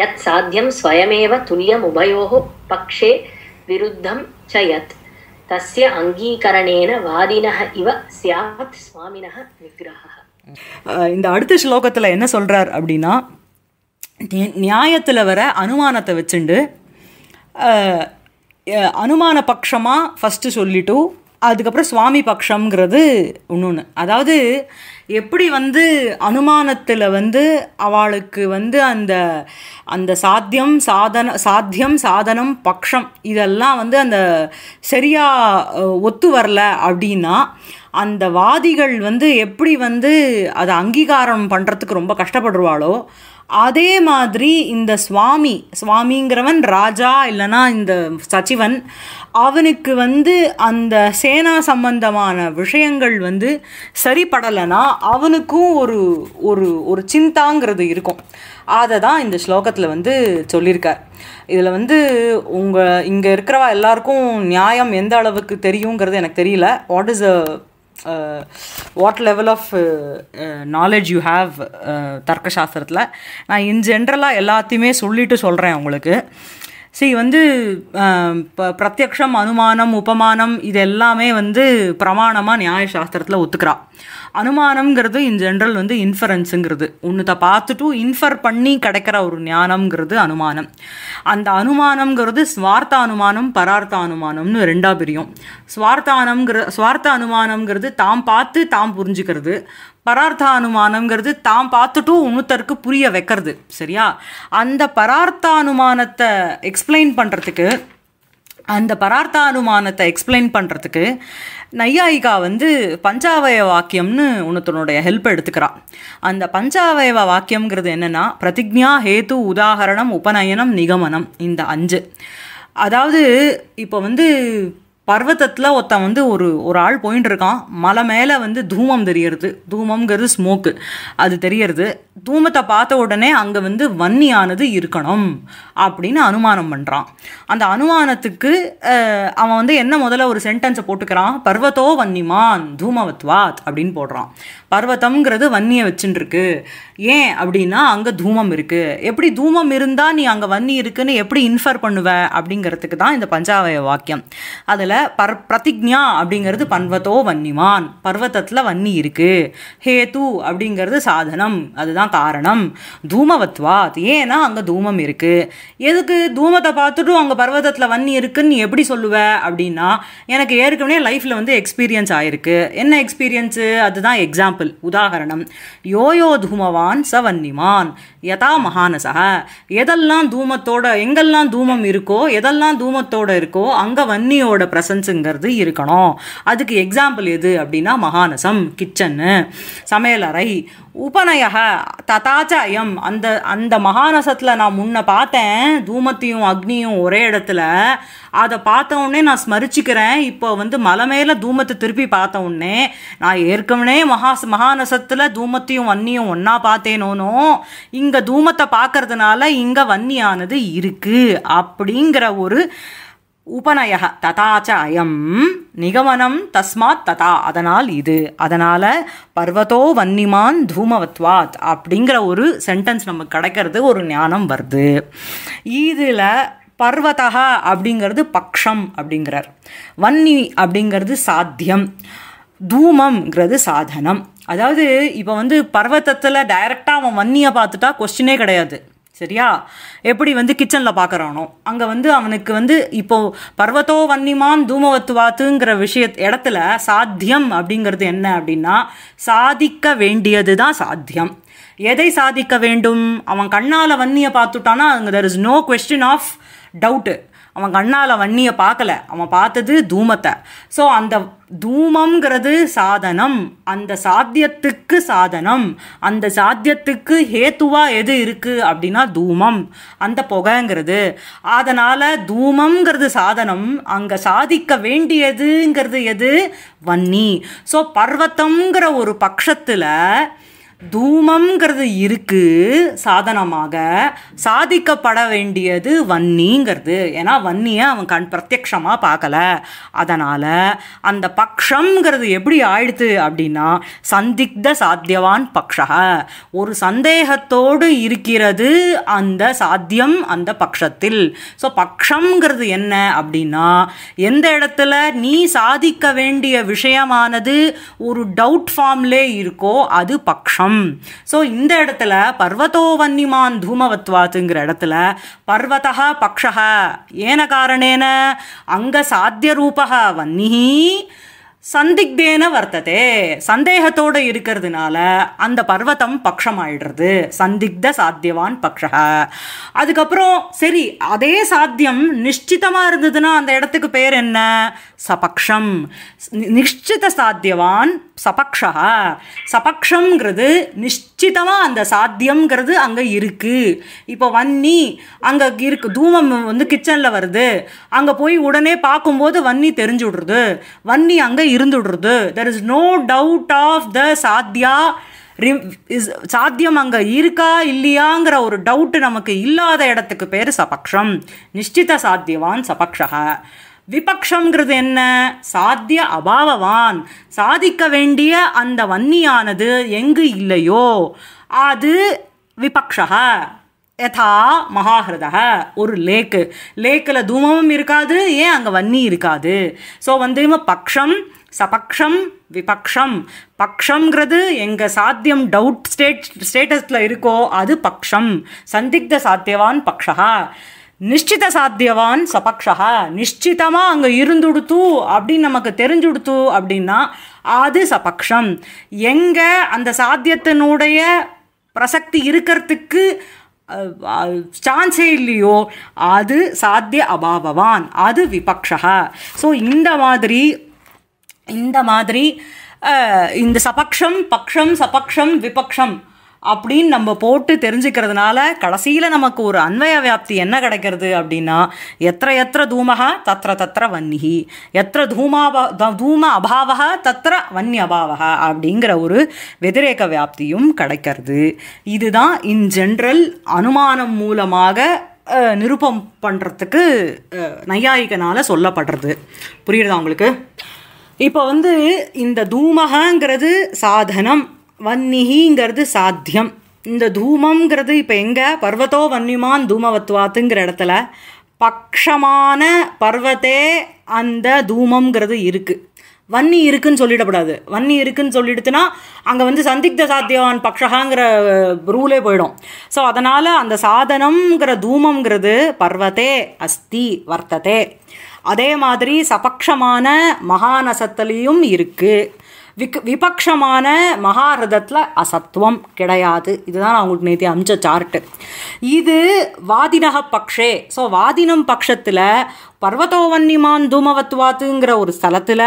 யத் சாத்தியம் ஸ்வயமேவ பக்ஷே விருத்தம் ச யத் தஸ்ய அங்கீகரணேன வாதினஹ இவ சுவாமினஹ இந்த அடுத்த ஸ்லோகத்தில் என்ன சொல்கிறார் அப்படின்னா நியாயத்தில் வர அனுமானத்தை வச்சுண்டு அனுமான பட்சமாக ஃபஸ்ட்டு சொல்லிவிட்டு அதுக்கப்புறம் சுவாமி பக்ஷங்கிறது ஒன்று அதாவது எப்படி வந்து அனுமானத்தில் வந்து அவளுக்கு வந்து அந்த அந்த சாத்தியம் சாதன சாத்தியம் சாதனம் பக்ஷம் இதெல்லாம் வந்து அந்த சரியாக ஒத்து வரல அப்படின்னா அந்த வாதிகள் வந்து எப்படி வந்து அதை அங்கீகாரம் பண்ணுறதுக்கு ரொம்ப கஷ்டப்படுவாளோ அதே மாதிரி இந்த சுவாமி சுவாமிங்கிறவன் ராஜா இல்லைனா இந்த சச்சிவன் அவனுக்கு வந்து அந்த சேனா சம்பந்தமான விஷயங்கள் வந்து சரிப்படலைன்னா அவனுக்கும் ஒரு ஒரு ஒரு சிந்தாங்கிறது இருக்கும் அதை தான் இந்த ஸ்லோகத்தில் வந்து சொல்லியிருக்கார் இதில் வந்து உங்கள் இங்கே இருக்கிறவா எல்லாருக்கும் நியாயம் எந்த அளவுக்கு தெரியுங்கிறது எனக்கு தெரியல what is a what level of knowledge you have தர்க்கசாஸ்திரத்தில் நான் இன் ஜென்ரலாக எல்லாத்தையுமே சொல்லிட்டு சொல்கிறேன் உங்களுக்கு சரி வந்து இப்போ பிரத்யக்ஷம் அனுமானம் உபமானம் இது எல்லாமே வந்து பிரமாணமாக நியாய சாஸ்திரத்தில் ஒத்துக்கிறா அனுமானம்ங்கிறது இன் ஜென்ரல் வந்து இன்ஃபரன்ஸுங்கிறது ஒன்றுத்தை பார்த்துட்டும் இன்ஃபர் பண்ணி கிடைக்கிற ஒரு ஞானம்ங்கிறது அனுமானம் அந்த அனுமானம்ங்கிறது ஸ்வார்த்த அனுமானம் பரார்த்த அனுமானம்னு ரெண்டாக பிரியும் ஸ்வார்த்தானம்ங்கிற ஸ்வார்த்த அனுமானம்ங்கிறது தாம் பார்த்து தாம் புரிஞ்சுக்கிறது பரார்த்தானுமானங்கிறது தாம் பார்த்துட்டும் இன்னொருத்தருக்கு புரிய வைக்கிறது சரியா அந்த பரார்த்தானுமானத்தை எக்ஸ்பிளைன் பண்ணுறதுக்கு அந்த பரார்த்தானுமானத்தை எக்ஸ்பிளைன் பண்ணுறதுக்கு நையாயிகா வந்து பஞ்சாவய வாக்கியம்னு உனத்தனுடைய ஹெல்ப் எடுத்துக்கிறான் அந்த பஞ்சாவயவ வாக்கியம்ங்கிறது என்னென்னா பிரதிஜா ஹேத்து உதாகரணம் உபநயனம் நிகமனம் இந்த அஞ்சு அதாவது இப்போ வந்து பர்வத்தத்தில் ஒருத்தன் வந்து ஒரு ஒரு ஆள் போயின்னு இருக்கான் மலை மேலே வந்து தூமம் தெரியறது தூமம்ங்கிறது ஸ்மோக்கு அது தெரியறது தூமத்தை பார்த்த உடனே அங்கே வந்து வன்னியானது இருக்கணும் அப்படின்னு அனுமானம் பண்ணுறான் அந்த அனுமானத்துக்கு அவன் வந்து என்ன முதல்ல ஒரு சென்டென்ஸை போட்டுக்கிறான் பர்வத்தோ வன்னிமான் தூமவத்வாத் அப்படின்னு போடுறான் பர்வத்தம்ங்கிறது வன்னியை வச்சுட்டுருக்கு ஏன் அப்படின்னா அங்கே தூமம் இருக்குது எப்படி தூமம் இருந்தால் நீ அங்கே வன்னி இருக்குன்னு எப்படி இன்ஃபர் பண்ணுவ அப்படிங்கிறதுக்கு தான் இந்த பஞ்சாவய வாக்கியம் அதில் பர் பிரதிஜா அப்படிங்கிறது பன்வத்தோ வன்னிமான் பர்வத்தத்தில் வன்னி இருக்குது ஹேது அப்படிங்கிறது சாதனம் அதுதான் காரணம் தூமவத்வாத் ஏன்னா அங்கே தூமம் இருக்குது எதுக்கு தூமத்தை பார்த்துட்டு அங்கே பர்வத்தத்தில் வன்னி இருக்குன்னு நீ எப்படி சொல்லுவ அப்படின்னா எனக்கு ஏற்கனவே லைஃப்பில் வந்து எக்ஸ்பீரியன்ஸ் ஆயிருக்கு என்ன எக்ஸ்பீரியன்ஸு அதுதான் எக்ஸாம்பிள் உதாகரணம் யோயோ தூமவான் ச வன்னிமான் யதா மகானசக எதெல்லாம் தூமத்தோட எங்கெல்லாம் தூமம் இருக்கோ எதெல்லாம் தூமத்தோட இருக்கோ அங்கே வன்னியோட பிரச எசன்ஸுங்கிறது இருக்கணும் அதுக்கு எக்ஸாம்பிள் எது அப்படின்னா மகானசம் கிச்சன்னு சமையலறை உபநயக ததாச்ச அயம் அந்த அந்த மகானசத்தில் நான் முன்ன பார்த்தேன் தூமத்தையும் அக்னியும் ஒரே இடத்துல அதை பார்த்த உடனே நான் ஸ்மரிச்சுக்கிறேன் இப்போ வந்து மலை மேலே தூமத்தை திருப்பி பார்த்த உடனே நான் ஏற்கனவே மகா மகானசத்தில் தூமத்தையும் வன்னியும் ஒன்றா பார்த்தேனோனோ இங்கே தூமத்தை பார்க்கறதுனால இங்கே வன்னியானது இருக்குது அப்படிங்கிற ஒரு உபநய ததாச்ச அயம் நிகமனம் தஸ்மாத் ததா அதனால் இது அதனால் பர்வதோ வன்னிமான் தூமவத்வாத் அப்படிங்கிற ஒரு சென்டென்ஸ் நமக்கு கிடைக்கிறது ஒரு ஞானம் வருது இதில் பர்வதா அப்படிங்கிறது பக்ஷம் அப்படிங்கிறார் வன்னி அப்படிங்கிறது சாத்தியம் தூமம்ங்கிறது சாதனம் அதாவது இப்போ வந்து பர்வத்தத்தில் டைரெக்டாக அவன் வன்னியை பார்த்துட்டா கொஸ்டினே கிடையாது சரியா எப்படி வந்து கிச்சனில் பார்க்குறானோ அங்கே வந்து அவனுக்கு வந்து இப்போது பர்வத்தோ வன்னிமான் தூமவத்துவாத்துங்கிற விஷய இடத்துல சாத்தியம் அப்படிங்கிறது என்ன அப்படின்னா சாதிக்க வேண்டியது தான் சாத்தியம் எதை சாதிக்க வேண்டும் அவன் கண்ணால் வன்னியை பார்த்துட்டானா அங்கே there is no question of doubt அவன் கண்ணால் வன்னியை பார்க்கல அவன் பார்த்தது தூமத்தை ஸோ அந்த தூமம்ங்கிறது சாதனம் அந்த சாத்தியத்துக்கு சாதனம் அந்த சாத்தியத்துக்கு ஹேத்துவாக எது இருக்குது அப்படின்னா தூமம் அந்த புகைங்கிறது அதனால் தூமம்ங்கிறது சாதனம் அங்கே சாதிக்க வேண்டியதுங்கிறது எது வன்னி ஸோ பர்வத்தம்ங்கிற ஒரு பட்சத்தில் தூமம்ங்கிறது இருக்குது சாதனமாக சாதிக்கப்பட வேண்டியது வன்னிங்கிறது ஏன்னா வன்னியை அவன் கண் பிரத்யக்ஷமாக பார்க்கல அதனால் அந்த பக்ஷங்கிறது எப்படி ஆயிடுது அப்படின்னா சந்திக்த சாத்தியவான் பக்ஷக ஒரு சந்தேகத்தோடு இருக்கிறது அந்த சாத்தியம் அந்த பக்ஷத்தில் ஸோ பக்ஷங்கிறது என்ன அப்படின்னா எந்த இடத்துல நீ சாதிக்க வேண்டிய விஷயமானது ஒரு டவுட் ஃபார்ம்லே இருக்கோ அது பக்ஷம் தூமம் ஸோ இந்த இடத்துல பர்வதோ வன்னிமான் தூமவத்வாத்துங்கிற இடத்துல பர்வதா பக்ஷா ஏன காரணேன அங்க சாத்திய ரூபா வன்னி சந்திக்தேன வர்த்ததே சந்தேகத்தோடு இருக்கிறதுனால அந்த பர்வதம் பக்ஷமாயிடுறது சந்திக்த சாத்தியவான் பக்ஷக அதுக்கப்புறம் சரி அதே சாத்தியம் நிச்சிதமாக இருந்ததுன்னா அந்த இடத்துக்கு பேர் என்ன சபக்ஷம் நிஷ்டித சாத்தியவான் சபக்ஷா சபக்ஷங்கிறது நிஷ் நிச்சயமாக அந்த சாத்தியம்ங்கிறது அங்கே இருக்குது இப்போ வன்னி அங்கே இருக்கு தூமம் வந்து கிச்சனில் வருது அங்கே போய் உடனே பார்க்கும்போது வன்னி தெரிஞ்சு விடுறது வன்னி அங்கே இருந்துடுறது there is no doubt of the சாத்தியா இஸ் சாத்தியம் அங்கே இருக்கா இல்லையாங்கிற ஒரு டவுட்டு நமக்கு இல்லாத இடத்துக்கு பேர் சபக்ஷம் நிச்சித சாத்தியவான் சபக்ஷக விபக்ஷங்கிறது என்ன சாத்திய அபாவவான் சாதிக்க வேண்டிய அந்த வன்னியானது எங்கு இல்லையோ அது விபக்ஷா யதா மகாகிருதக ஒரு லேக்கு லேக்கில் தூமமும் இருக்காது ஏன் அங்கே வன்னி இருக்காது ஸோ வந்து பக்ஷம் சபக்ஷம் விபக்ஷம் பக்ஷங்கிறது எங்கள் சாத்தியம் டவுட் ஸ்டேட் ஸ்டேட்டஸில் இருக்கோ அது பக்ஷம் சந்திக்த சாத்தியவான் பக்ஷா நிச்சித சாத்தியவான் சபக்ஷா நிஷ்டிதமாக அங்கே இருந்துடுத்து அப்படின்னு நமக்கு தெரிஞ்சுடுத்து அப்படின்னா அது சபக்ஷம் எங்கே அந்த சாத்தியத்தினுடைய பிரசக்தி இருக்கிறதுக்கு சான்ஸே இல்லையோ அது சாத்திய அபாவவான் அது விபக்ஷா ஸோ இந்த மாதிரி இந்த மாதிரி இந்த சபக்ஷம் பக்ஷம் சபக்ஷம் விபக்ஷம் அப்படின்னு நம்ம போட்டு தெரிஞ்சுக்கிறதுனால கடைசியில் நமக்கு ஒரு அன்வய வியாப்தி என்ன கிடைக்கிறது அப்படின்னா எத்த எத்திர தூமகா தத்திர தத்திர வன்னிகி எத்திர தூமாபா தூம அபாவக தத்திர வன்னி அபாவக அப்படிங்கிற ஒரு வெதிரேக வியாப்தியும் கிடைக்கிறது இதுதான் இன் ஜென்ரல் அனுமானம் மூலமாக நிருபம் பண்ணுறதுக்கு நையாயிக்கனால் சொல்லப்படுறது புரியுறதா உங்களுக்கு இப்போ வந்து இந்த தூமகங்கிறது சாதனம் வன்னிஹிங்கிறது சாத்தியம் இந்த தூமங்கிறது இப்போ எங்கே பர்வத்தோ வன்னிமான் தூமவத்வாத்துங்கிற இடத்துல பக்ஷமான பர்வத்தே அந்த தூமங்கிறது இருக்குது வன்னி இருக்குன்னு சொல்லிடக்கூடாது வன்னி இருக்குன்னு சொல்லிடுத்துனா அங்கே வந்து சந்திக்த சாத்தியவான் பக்ஷகாங்கிற ரூலே போயிடும் ஸோ அதனால் அந்த சாதனம்ங்கிற தூமங்கிறது பர்வத்தே அஸ்தி வர்த்ததே அதே மாதிரி சபக்ஷமான மகாநசத்துலேயும் இருக்குது விக் விபக்ஷமான மகாரதத்தில் அசத்துவம் கிடையாது இதுதான் அவங்களுக்கு நேற்று அமிச்ச சார்ட்டு இது வாதினக பக்ஷே ஸோ வாதினம் பக்ஷத்தில் பர்வத்தோவன்னிமான் தூமவத்துவாத்துங்கிற ஒரு ஸ்தலத்தில்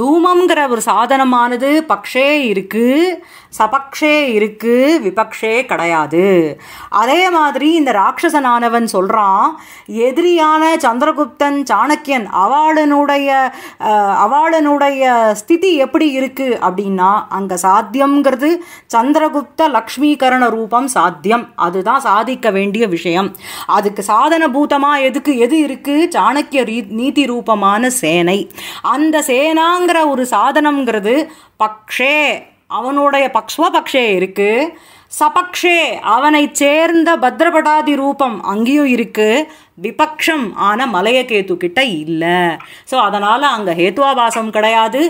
தூமங்கிற ஒரு சாதனமானது பக்ஷே இருக்குது சபக்ஷே இருக்குது விபக்ஷே கிடையாது அதே மாதிரி இந்த ராட்சசனானவன் சொல்கிறான் எதிரியான சந்திரகுப்தன் சாணக்கியன் அவாளனுடைய அவாளனுடைய ஸ்திதி எப்படி இருக்குது அப்படின்னா அங்கே சாத்தியங்கிறது சந்திரகுப்த லக்ஷ்மீகரண ரூபம் சாத்தியம் அதுதான் சாதிக்க வேண்டிய விஷயம் அதுக்கு சாதன பூதமாக எதுக்கு எது இருக்குது சாணக்கிய சாணக்கிய நீதி ரூபமான சேனை அந்த சேனாங்கிற ஒரு சாதனங்கிறது பக்ஷே அவனுடைய பக்ஷ்வபக்ஷே பக்ஷே சபக்ஷே அவனை சேர்ந்த பத்ரபடாதி ரூபம் அங்கேயும் இருக்கு விபக்ஷம் ஆன மலையகேத்து கிட்ட இல்லை ஸோ அதனால் அங்கே ஹேத்துவாபாசம் கிடையாது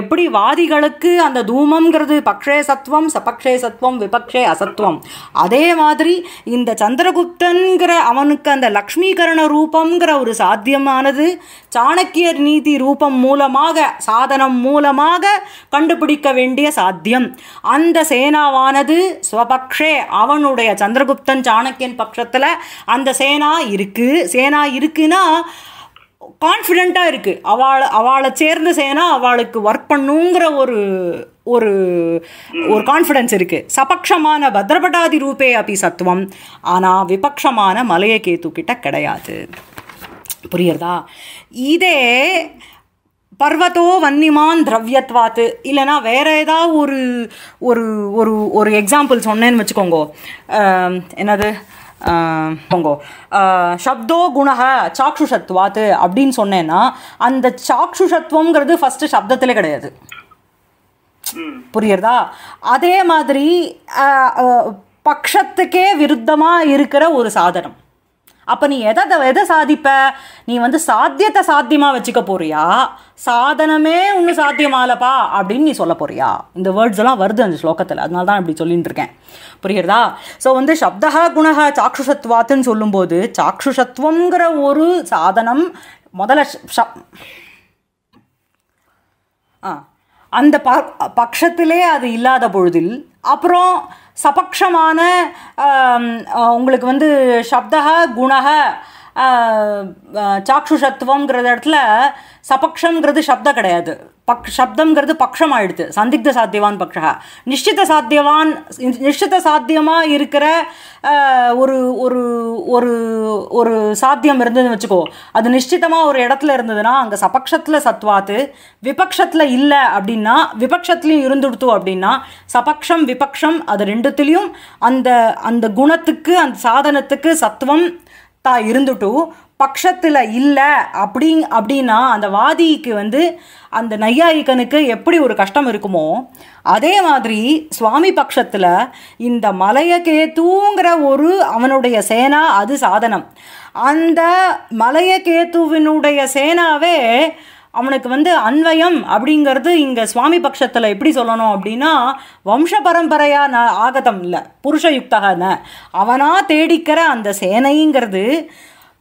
எப்படி வாதிகளுக்கு அந்த தூமங்கிறது பக்ஷே சத்வம் சபக்ஷே சத்வம் விபக்ஷே அசத்வம் அதே மாதிரி இந்த சந்திரகுப்தன்கிற அவனுக்கு அந்த லக்ஷ்மீகரண ரூபங்கிற ஒரு சாத்தியமானது சாணக்கியர் நீதி ரூபம் மூலமாக சாதனம் மூலமாக கண்டுபிடிக்க வேண்டிய சாத்தியம் அந்த சேனாவானது ஸ்வபக்ஷே அவனுடைய சந்திரகுப்தன் சாணக்கியன் பட்சத்தில் அந்த சேனா இருக்குது சேனா இருக்குன்னா கான்ஃபிடெண்ட்டாக இருக்குது அவளை அவளை சேர்ந்த சேனா அவளுக்கு ஒர்க் பண்ணுங்கிற ஒரு ஒரு ஒரு கான்ஃபிடென்ஸ் இருக்குது சபக்ஷமான பத்ரபட்டாதி ரூபே அப்படி சத்துவம் ஆனால் விபக்ஷமான மலையகேத்து கிடையாது புரியுறதா இதே பர்வத்தோ வன்னிமான் திரவியத்வாத்து இல்லைனா வேறு ஏதாவது ஒரு ஒரு ஒரு எக்ஸாம்பிள் சொன்னேன்னு வச்சுக்கோங்க என்னது போங்கோ சப்தோ குணக சாக்ஷுஷத்வாத்து அப்படின்னு சொன்னேன்னா அந்த சாக்ஷுஷத்துவங்கிறது ஃபஸ்ட்டு சப்தத்திலே கிடையாது புரியுறதா அதே மாதிரி பக்ஷத்துக்கே விருத்தமாக இருக்கிற ஒரு சாதனம் அப்போ நீ எதை எதை சாதிப்ப நீ வந்து சாத்தியத்தை சாத்தியமாக வச்சுக்க போறியா சாதனமே ஒன்று சாத்தியமாகலப்பா அப்படின்னு நீ சொல்ல போறியா இந்த வேர்ட்ஸ் எல்லாம் வருது அந்த ஸ்லோகத்தில் அதனால தான் இப்படி சொல்லிட்டு இருக்கேன் புரியுறதா ஸோ வந்து சப்தஹா குணகா சாக்ஷுஷத்வாத்துன்னு சொல்லும்போது சாக்ஷுஷத்வங்கிற ஒரு சாதனம் முதல்ல ஆ அந்த ப பட்சத்திலே அது இல்லாத பொழுதில் அப்புறம் சபக்ஷமான உங்களுக்கு வந்து சப்தகா குணகா சாக்ஷு சத்துவங்கிறத இடத்துல சபக்ஷங்கிறது சப்தம் கிடையாது பக் சப்தங்கிறது பக்ஷம் ஆயிடுது சந்திக்த சாத்தியவான் பக்ஷா நிஷ்டித சாத்தியவான் நிஷ்டித சாத்தியமாக இருக்கிற ஒரு ஒரு ஒரு ஒரு சாத்தியம் இருந்ததுன்னு வச்சுக்கோ அது நிஷ்டிதமாக ஒரு இடத்துல இருந்ததுன்னா அங்கே சபக்ஷத்தில் சத்வாத்து விபக்ஷத்தில் இல்லை அப்படின்னா விபக்ஷத்துலேயும் இருந்துடுத்து அப்படின்னா சபக்ஷம் விபக்ஷம் அது ரெண்டுத்துலேயும் அந்த அந்த குணத்துக்கு அந்த சாதனத்துக்கு சத்துவம் தான் இருந்துட்டும் பட்சத்தில் இல்லை அப்படி அப்படின்னா அந்த வாதிக்கு வந்து அந்த நையாயிக்கனுக்கு எப்படி ஒரு கஷ்டம் இருக்குமோ அதே மாதிரி சுவாமி பட்சத்தில் இந்த மலையகேத்துங்கிற ஒரு அவனுடைய சேனா அது சாதனம் அந்த மலையகேத்துவினுடைய சேனாவே அவனுக்கு வந்து அன்வயம் அப்படிங்கிறது இங்கே சுவாமி பட்சத்தில் எப்படி சொல்லணும் அப்படின்னா வம்ச பரம்பரையாக ந ஆகதம் இல்லை புருஷ யுக்தகன அவனாக தேடிக்கிற அந்த சேனைங்கிறது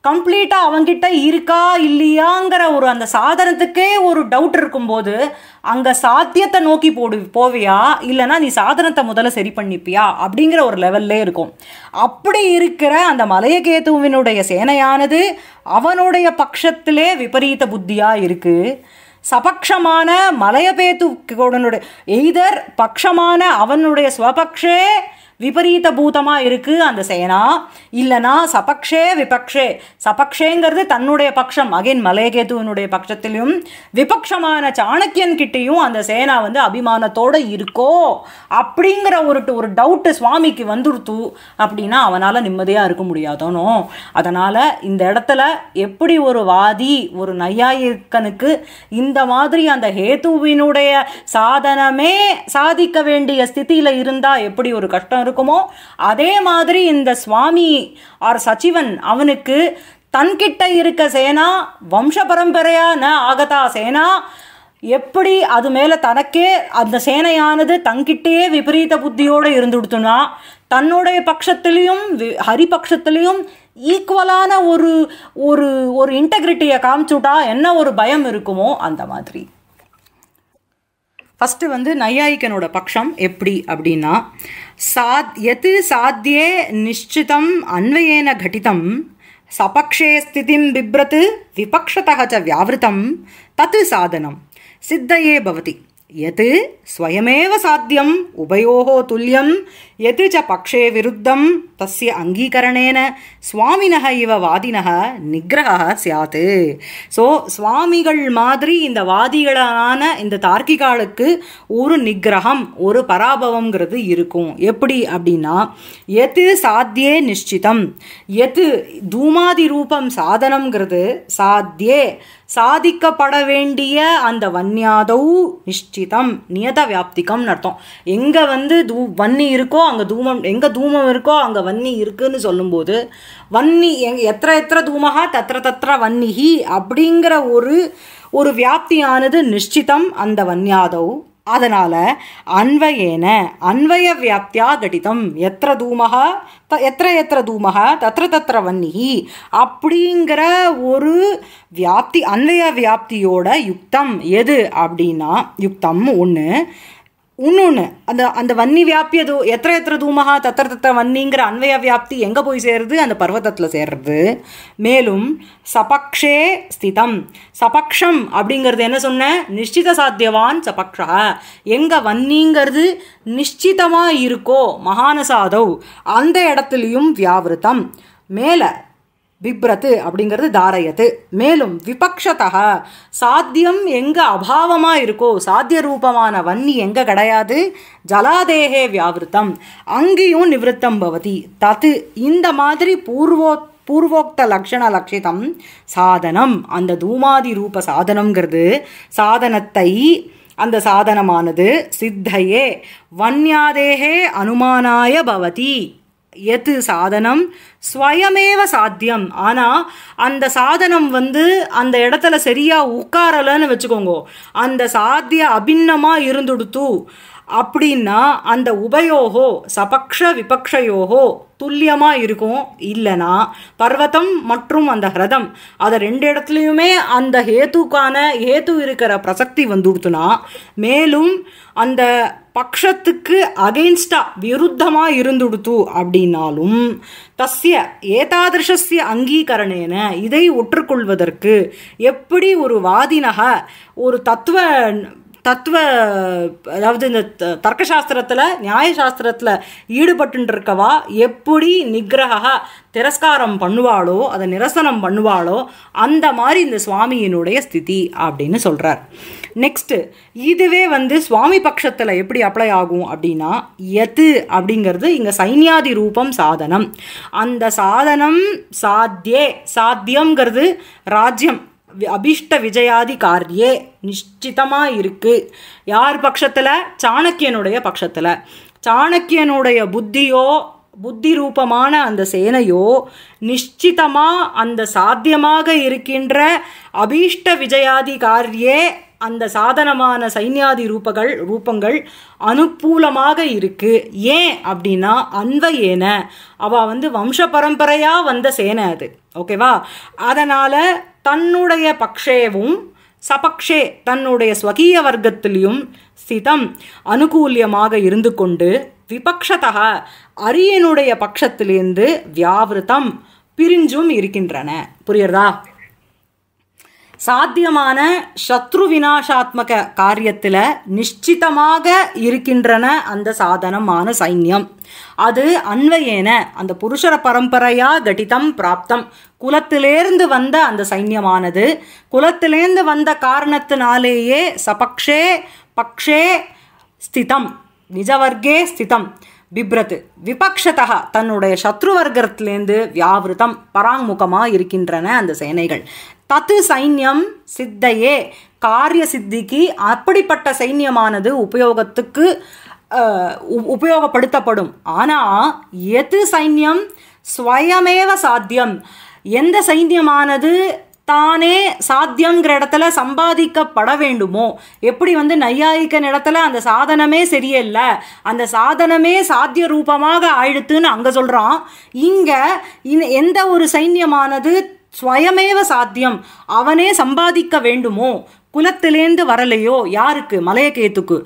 கம்ப்ளீட்டாக அவங்கிட்ட இருக்கா இல்லையாங்கிற ஒரு அந்த சாதனத்துக்கே ஒரு டவுட் இருக்கும்போது அங்கே சாத்தியத்தை நோக்கி போடு போவியா இல்லைனா நீ சாதனத்தை முதல்ல சரி பண்ணிப்பியா அப்படிங்கிற ஒரு லெவல்லே இருக்கும் அப்படி இருக்கிற அந்த மலையகேத்துவினுடைய சேனையானது அவனுடைய பட்சத்திலே விபரீத புத்தியாக இருக்குது சபக்ஷமான மலையபேத்து எய்தர் பக்ஷமான அவனுடைய ஸ்வபக்ஷே விபரீத பூதமாக இருக்குது அந்த சேனா இல்லனா சபக்ஷே விபக்ஷே சபக்ஷேங்கிறது தன்னுடைய பக்ஷம் அகைன் மலையகேதுவனுடைய பட்சத்திலையும் விபக்ஷமான சாணக்கியன் கிட்டேயும் அந்த சேனா வந்து அபிமானத்தோடு இருக்கோ அப்படிங்கிற ஒரு ஒரு டவுட்டு சுவாமிக்கு வந்துருத்து அப்படின்னா அவனால் நிம்மதியாக இருக்க முடியாதோனோ அதனால் இந்த இடத்துல எப்படி ஒரு வாதி ஒரு நையாயிக்கனுக்கு இந்த மாதிரி அந்த ஹேத்துவினுடைய சாதனமே சாதிக்க வேண்டிய ஸ்திதியில் இருந்தால் எப்படி ஒரு கஷ்டம் இருக்குமோ அதே மாதிரி இந்த சுவாமி ஆர் சச்சிவன் அவனுக்கு தன்கிட்ட இருக்க சேனா வம்ச பரம்பரையான ஆகதா சேனா எப்படி அது மேலே தனக்கே அந்த சேனையானது தங்கிட்டே விபரீத புத்தியோடு இருந்துடுத்துனா தன்னுடைய பட்சத்துலேயும் ஹரி பட்சத்துலேயும் ஈக்குவலான ஒரு ஒரு ஒரு இன்டெகிரிட்டியை காமிச்சுட்டா என்ன ஒரு பயம் இருக்குமோ அந்த மாதிரி ஃபஸ்ட்டு வந்து நையாயிக்கனோட பட்சம் எப்படி அப்படின்னா सा यत् साध्ये निश्चितम् अन्वयेन घटितं सपक्षे स्थितिं बिभ्रत् विपक्षतः च व्यावृतं तत् साधनं सिद्धये भवति எது ஸ்வயமேவ சாத்தியம் உபயோகோ துல்லியம் எது ச பக்ஷே விருத்தம் தஸ்ய அங்கீகரணேன சுவாமினக இவ வாதினக நிகிரக சியாத் ஸோ சுவாமிகள் மாதிரி இந்த வாதிகளான இந்த தார்க்கிகாலுக்கு ஒரு நிகிரகம் ஒரு பராபவங்கிறது இருக்கும் எப்படி அப்படின்னா எது சாத்தியே நிச்சிதம் எது தூமாதி ரூபம் சாதனங்கிறது சாத்தியே சாதிக்கப்பட வேண்டிய அந்த வன்யாதௌ நிஷ்டிதம் நியத வியாப்திகம்னு அர்த்தம் எங்கே வந்து தூ வன்னி இருக்கோ அங்கே தூமம் எங்கே தூமம் இருக்கோ அங்கே வன்னி இருக்குன்னு சொல்லும்போது வன்னி எங் எத்த எத்த தூமகா தத்திர தத்திர வன்னிகி அப்படிங்கிற ஒரு ஒரு வியாப்தியானது நிச்சிதம் அந்த வன்யாதவு அதனால் அன்வயேன அன்வய வியாப்தியா கடிதம் எத்திர தூமக த எத்திர எத்திர தூமக தத்திர தத்திர வன்னிகி அப்படிங்கிற ஒரு வியாப்தி அன்வய வியாப்தியோட யுக்தம் எது அப்படின்னா யுக்தம் ஒன்று இன்னொன்று அந்த அந்த வன்னி வியாப்திய தூ எத்தனை எத்தனை தூமகா தத்திர தத்த வன்னிங்கிற அன்வய வியாப்தி எங்கே போய் சேருது அந்த பர்வத்தத்தில் சேர்றது மேலும் சபக்ஷே ஸ்திதம் சபக்ஷம் அப்படிங்கிறது என்ன சொன்னேன் நிச்சித சாத்தியவான் சபக்ஷா எங்கே வன்னிங்கிறது நிச்சிதமாக இருக்கோ மகானசாதவ் அந்த இடத்துலையும் வியாவிருத்தம் மேலே பிப்ரத்து அப்படிங்கிறது தாரயத்து மேலும் விபக்ஷதா சாத்தியம் எங்கே அபாவமாக இருக்கோ சாத்திய ரூபமான வன்னி எங்கே கிடையாது ஜலாதேகே வியாவிருத்தம் அங்கேயும் நிவத்தம் பவதி தத்து இந்த மாதிரி பூர்வோ பூர்வோக்த லக்ஷண லட்சிதம் சாதனம் அந்த தூமாதி ரூப சாதனம்ங்கிறது சாதனத்தை அந்த சாதனமானது சித்தையே வன்யாதேகே அனுமானாய பவதி எது சாதனம் ஸ்வயமேவ சாத்தியம் ஆனால் அந்த சாதனம் வந்து அந்த இடத்துல சரியாக உட்காரலன்னு வச்சுக்கோங்க அந்த சாத்திய அபின்னமாக இருந்துடுத்து அப்படின்னா அந்த உபயோகோ சபக்ஷ விபக்ஷயோகோ துல்லியமாக இருக்கும் இல்லைனா பர்வதம் மற்றும் அந்த ஹிரதம் அதை ரெண்டு இடத்துலையுமே அந்த ஹேத்துக்கான ஹேத்து இருக்கிற பிரசக்தி வந்துடுத்துனா மேலும் அந்த பக்ஷத்துக்கு அகெயின்ஸ்டா விருத்தமாக இருந்துடுத்து அப்படின்னாலும் தஸ்ய ஏதாதிருஷ்ய அங்கீகரணேன இதை ஒற்றுக்கொள்வதற்கு எப்படி ஒரு வாதினக ஒரு தத்துவ தத்துவ அதாவது இந்த தர்க்கசாஸ்திரத்தில் நியாயசாஸ்திரத்தில் ஈடுபட்டுருக்கவா எப்படி நிகிரக திரஸ்காரம் பண்ணுவாளோ அதை நிரசனம் பண்ணுவாளோ அந்த மாதிரி இந்த சுவாமியினுடைய ஸ்திதி அப்படின்னு சொல்கிறார் நெக்ஸ்ட்டு இதுவே வந்து சுவாமி பட்சத்தில் எப்படி அப்ளை ஆகும் அப்படின்னா எது அப்படிங்கிறது இங்கே சைன்யாதி ரூபம் சாதனம் அந்த சாதனம் சாத்தியே சாத்தியங்கிறது ராஜ்யம் அபிஷ்ட விஜயாதி காரியே நிச்சிதமாக இருக்குது யார் பட்சத்தில் சாணக்கியனுடைய பட்சத்தில் சாணக்கியனுடைய புத்தியோ புத்தி ரூபமான அந்த சேனையோ நிச்சிதமாக அந்த சாத்தியமாக இருக்கின்ற அபீஷ்ட விஜயாதி காரியே அந்த சாதனமான சைன்யாதி ரூபங்கள் ரூபங்கள் அனுப்பூலமாக இருக்கு ஏன் அப்படின்னா ஏன அவள் வந்து வம்ச பரம்பரையாக வந்த சேனை அது ஓகேவா அதனால் தன்னுடைய பக்ஷேவும் சபக்ஷே தன்னுடைய ஸ்வகீய வர்க்கத்திலையும் ஸ்திதம் அனுகூலியமாக இருந்து கொண்டு விபக்ஷதக அரியனுடைய பட்சத்திலிருந்து வியாவிருத்தம் பிரிஞ்சும் இருக்கின்றன புரியுறதா சாத்தியமான சத்ரு வினாஷாத்மக காரியத்தில் நிச்சிதமாக இருக்கின்றன அந்த சாதனமான சைன்யம் அது அன்வையேன அந்த புருஷர பரம்பரையா கடிதம் பிராப்தம் குலத்திலேருந்து வந்த அந்த சைன்யமானது குலத்திலேருந்து வந்த காரணத்தினாலேயே சபக்ஷே பக்ஷே ஸ்திதம் நிஜவர்க்கே ஸ்திதம் பிப்ரத்து விபக்ஷதா தன்னுடைய சத்ரு வியாவிரதம் பராங்முகமாக இருக்கின்றன அந்த சேனைகள் தத்து சைன்யம் சித்தையே காரிய சித்திக்கு அப்படிப்பட்ட சைன்யமானது உபயோகத்துக்கு உபயோகப்படுத்தப்படும் ஆனால் எது சைன்யம் ஸ்வயமேவ சாத்தியம் எந்த சைன்யமானது தானே சாத்தியங்கிற இடத்துல சம்பாதிக்கப்பட வேண்டுமோ எப்படி வந்து நையாயிக்க இடத்துல அந்த சாதனமே சரியில்லை அந்த சாதனமே சாத்திய ரூபமாக ஆயிடுத்துன்னு அங்கே சொல்கிறான் இங்கே எந்த ஒரு சைன்யமானது ஸ்வயமேவ சாத்தியம் அவனே சம்பாதிக்க வேண்டுமோ குலத்திலேந்து வரலையோ யாருக்கு மலையகேத்துக்கு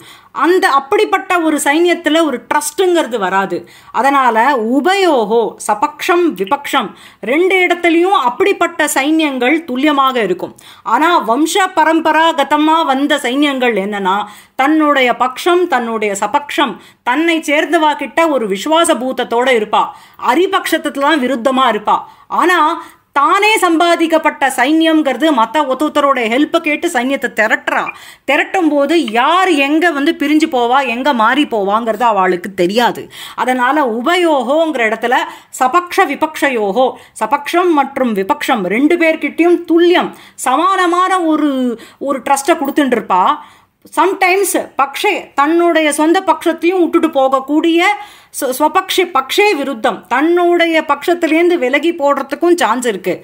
அந்த அப்படிப்பட்ட ஒரு சைன்யத்தில் ஒரு ட்ரஸ்ட்டுங்கிறது வராது அதனால் உபயோகோ சபக்ஷம் விபக்ஷம் ரெண்டு இடத்துலையும் அப்படிப்பட்ட சைன்யங்கள் துல்லியமாக இருக்கும் ஆனால் வம்ச பரம்பராகதமாக வந்த சைன்யங்கள் என்னன்னா தன்னுடைய பக்ஷம் தன்னுடைய சபக்ஷம் தன்னை சேர்ந்தவாக்கிட்ட ஒரு விசுவாச பூத்தத்தோடு இருப்பா அரிபக்ஷத்துலாம் விருத்தமாக இருப்பா ஆனால் தானே சம்பாதிக்கப்பட்ட சைன்யம்ங்கிறது மற்ற ஒருத்தரோட ஹெல்ப்பை கேட்டு சைன்யத்தை திரட்டுறா திரட்டும் போது யார் எங்கே வந்து பிரிஞ்சு போவா எங்கே மாறி போவாங்கிறது அவளுக்கு தெரியாது அதனால் உபயோகோங்கிற இடத்துல சபக்ஷ விபக்ஷயோகோ சபக்ஷம் மற்றும் விபக்ஷம் ரெண்டு பேர்கிட்டையும் துல்லியம் சமானமான ஒரு ஒரு ட்ரஸ்ட்டை கொடுத்துட்டு இருப்பா சம்டைம்ஸ் பக்ஷே தன்னுடைய சொந்த பக்ஷத்தையும் விட்டுட்டு போகக்கூடிய ஸ்வபக்ஷ பக்ஷே விருத்தம் தன்னுடைய பக்ஷத்திலேருந்து விலகி போடுறதுக்கும் சான்ஸ் இருக்குது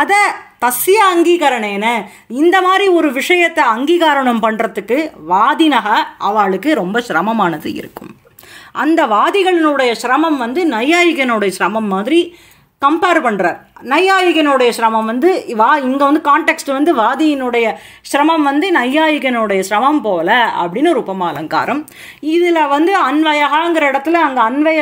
அதை தஸ்ய அங்கீகரணேன இந்த மாதிரி ஒரு விஷயத்தை அங்கீகாரணம் பண்ணுறதுக்கு வாதினக அவளுக்கு ரொம்ப சிரமமானது இருக்கும் அந்த வாதிகளினுடைய சிரமம் வந்து நையாயிகனுடைய சிரமம் மாதிரி கம்பேர் பண்ணுறார் நையாயிகனுடைய சிரமம் வந்து வா இங்கே வந்து கான்டெக்ட் வந்து வாதியினுடைய சிரமம் வந்து நையாயிகனுடைய சிரமம் போல அப்படின்னு ஒரு உபமா அலங்காரம் இதில் வந்து அன்வயகாங்கிற இடத்துல அங்கே அன்வய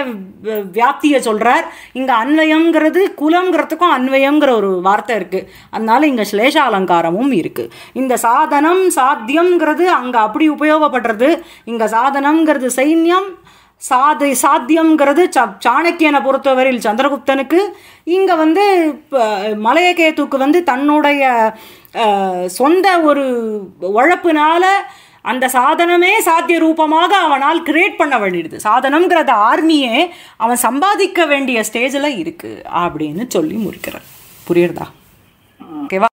வியாப்தியை சொல்கிறார் இங்கே அன்வயங்கிறது குலங்கிறதுக்கும் அன்வயங்கிற ஒரு வார்த்தை இருக்குது அதனால இங்கே சிலேஷ அலங்காரமும் இருக்குது இந்த சாதனம் சாத்தியங்கிறது அங்கே அப்படி உபயோகப்படுறது இங்கே சாதனங்கிறது சைன்யம் சாதி சாத்தியங்கிறது ச சாணக்கியனை பொறுத்தவரையில் சந்திரகுப்தனுக்கு இங்கே வந்து மலையகேத்துக்கு வந்து தன்னுடைய சொந்த ஒரு உழப்பினால் அந்த சாதனமே சாத்திய ரூபமாக அவனால் கிரியேட் பண்ண வேண்டியது சாதனங்கிறத ஆர்மியே அவன் சம்பாதிக்க வேண்டிய ஸ்டேஜில் இருக்குது அப்படின்னு சொல்லி முடிக்கிறான் புரியுறதா ஓகேவா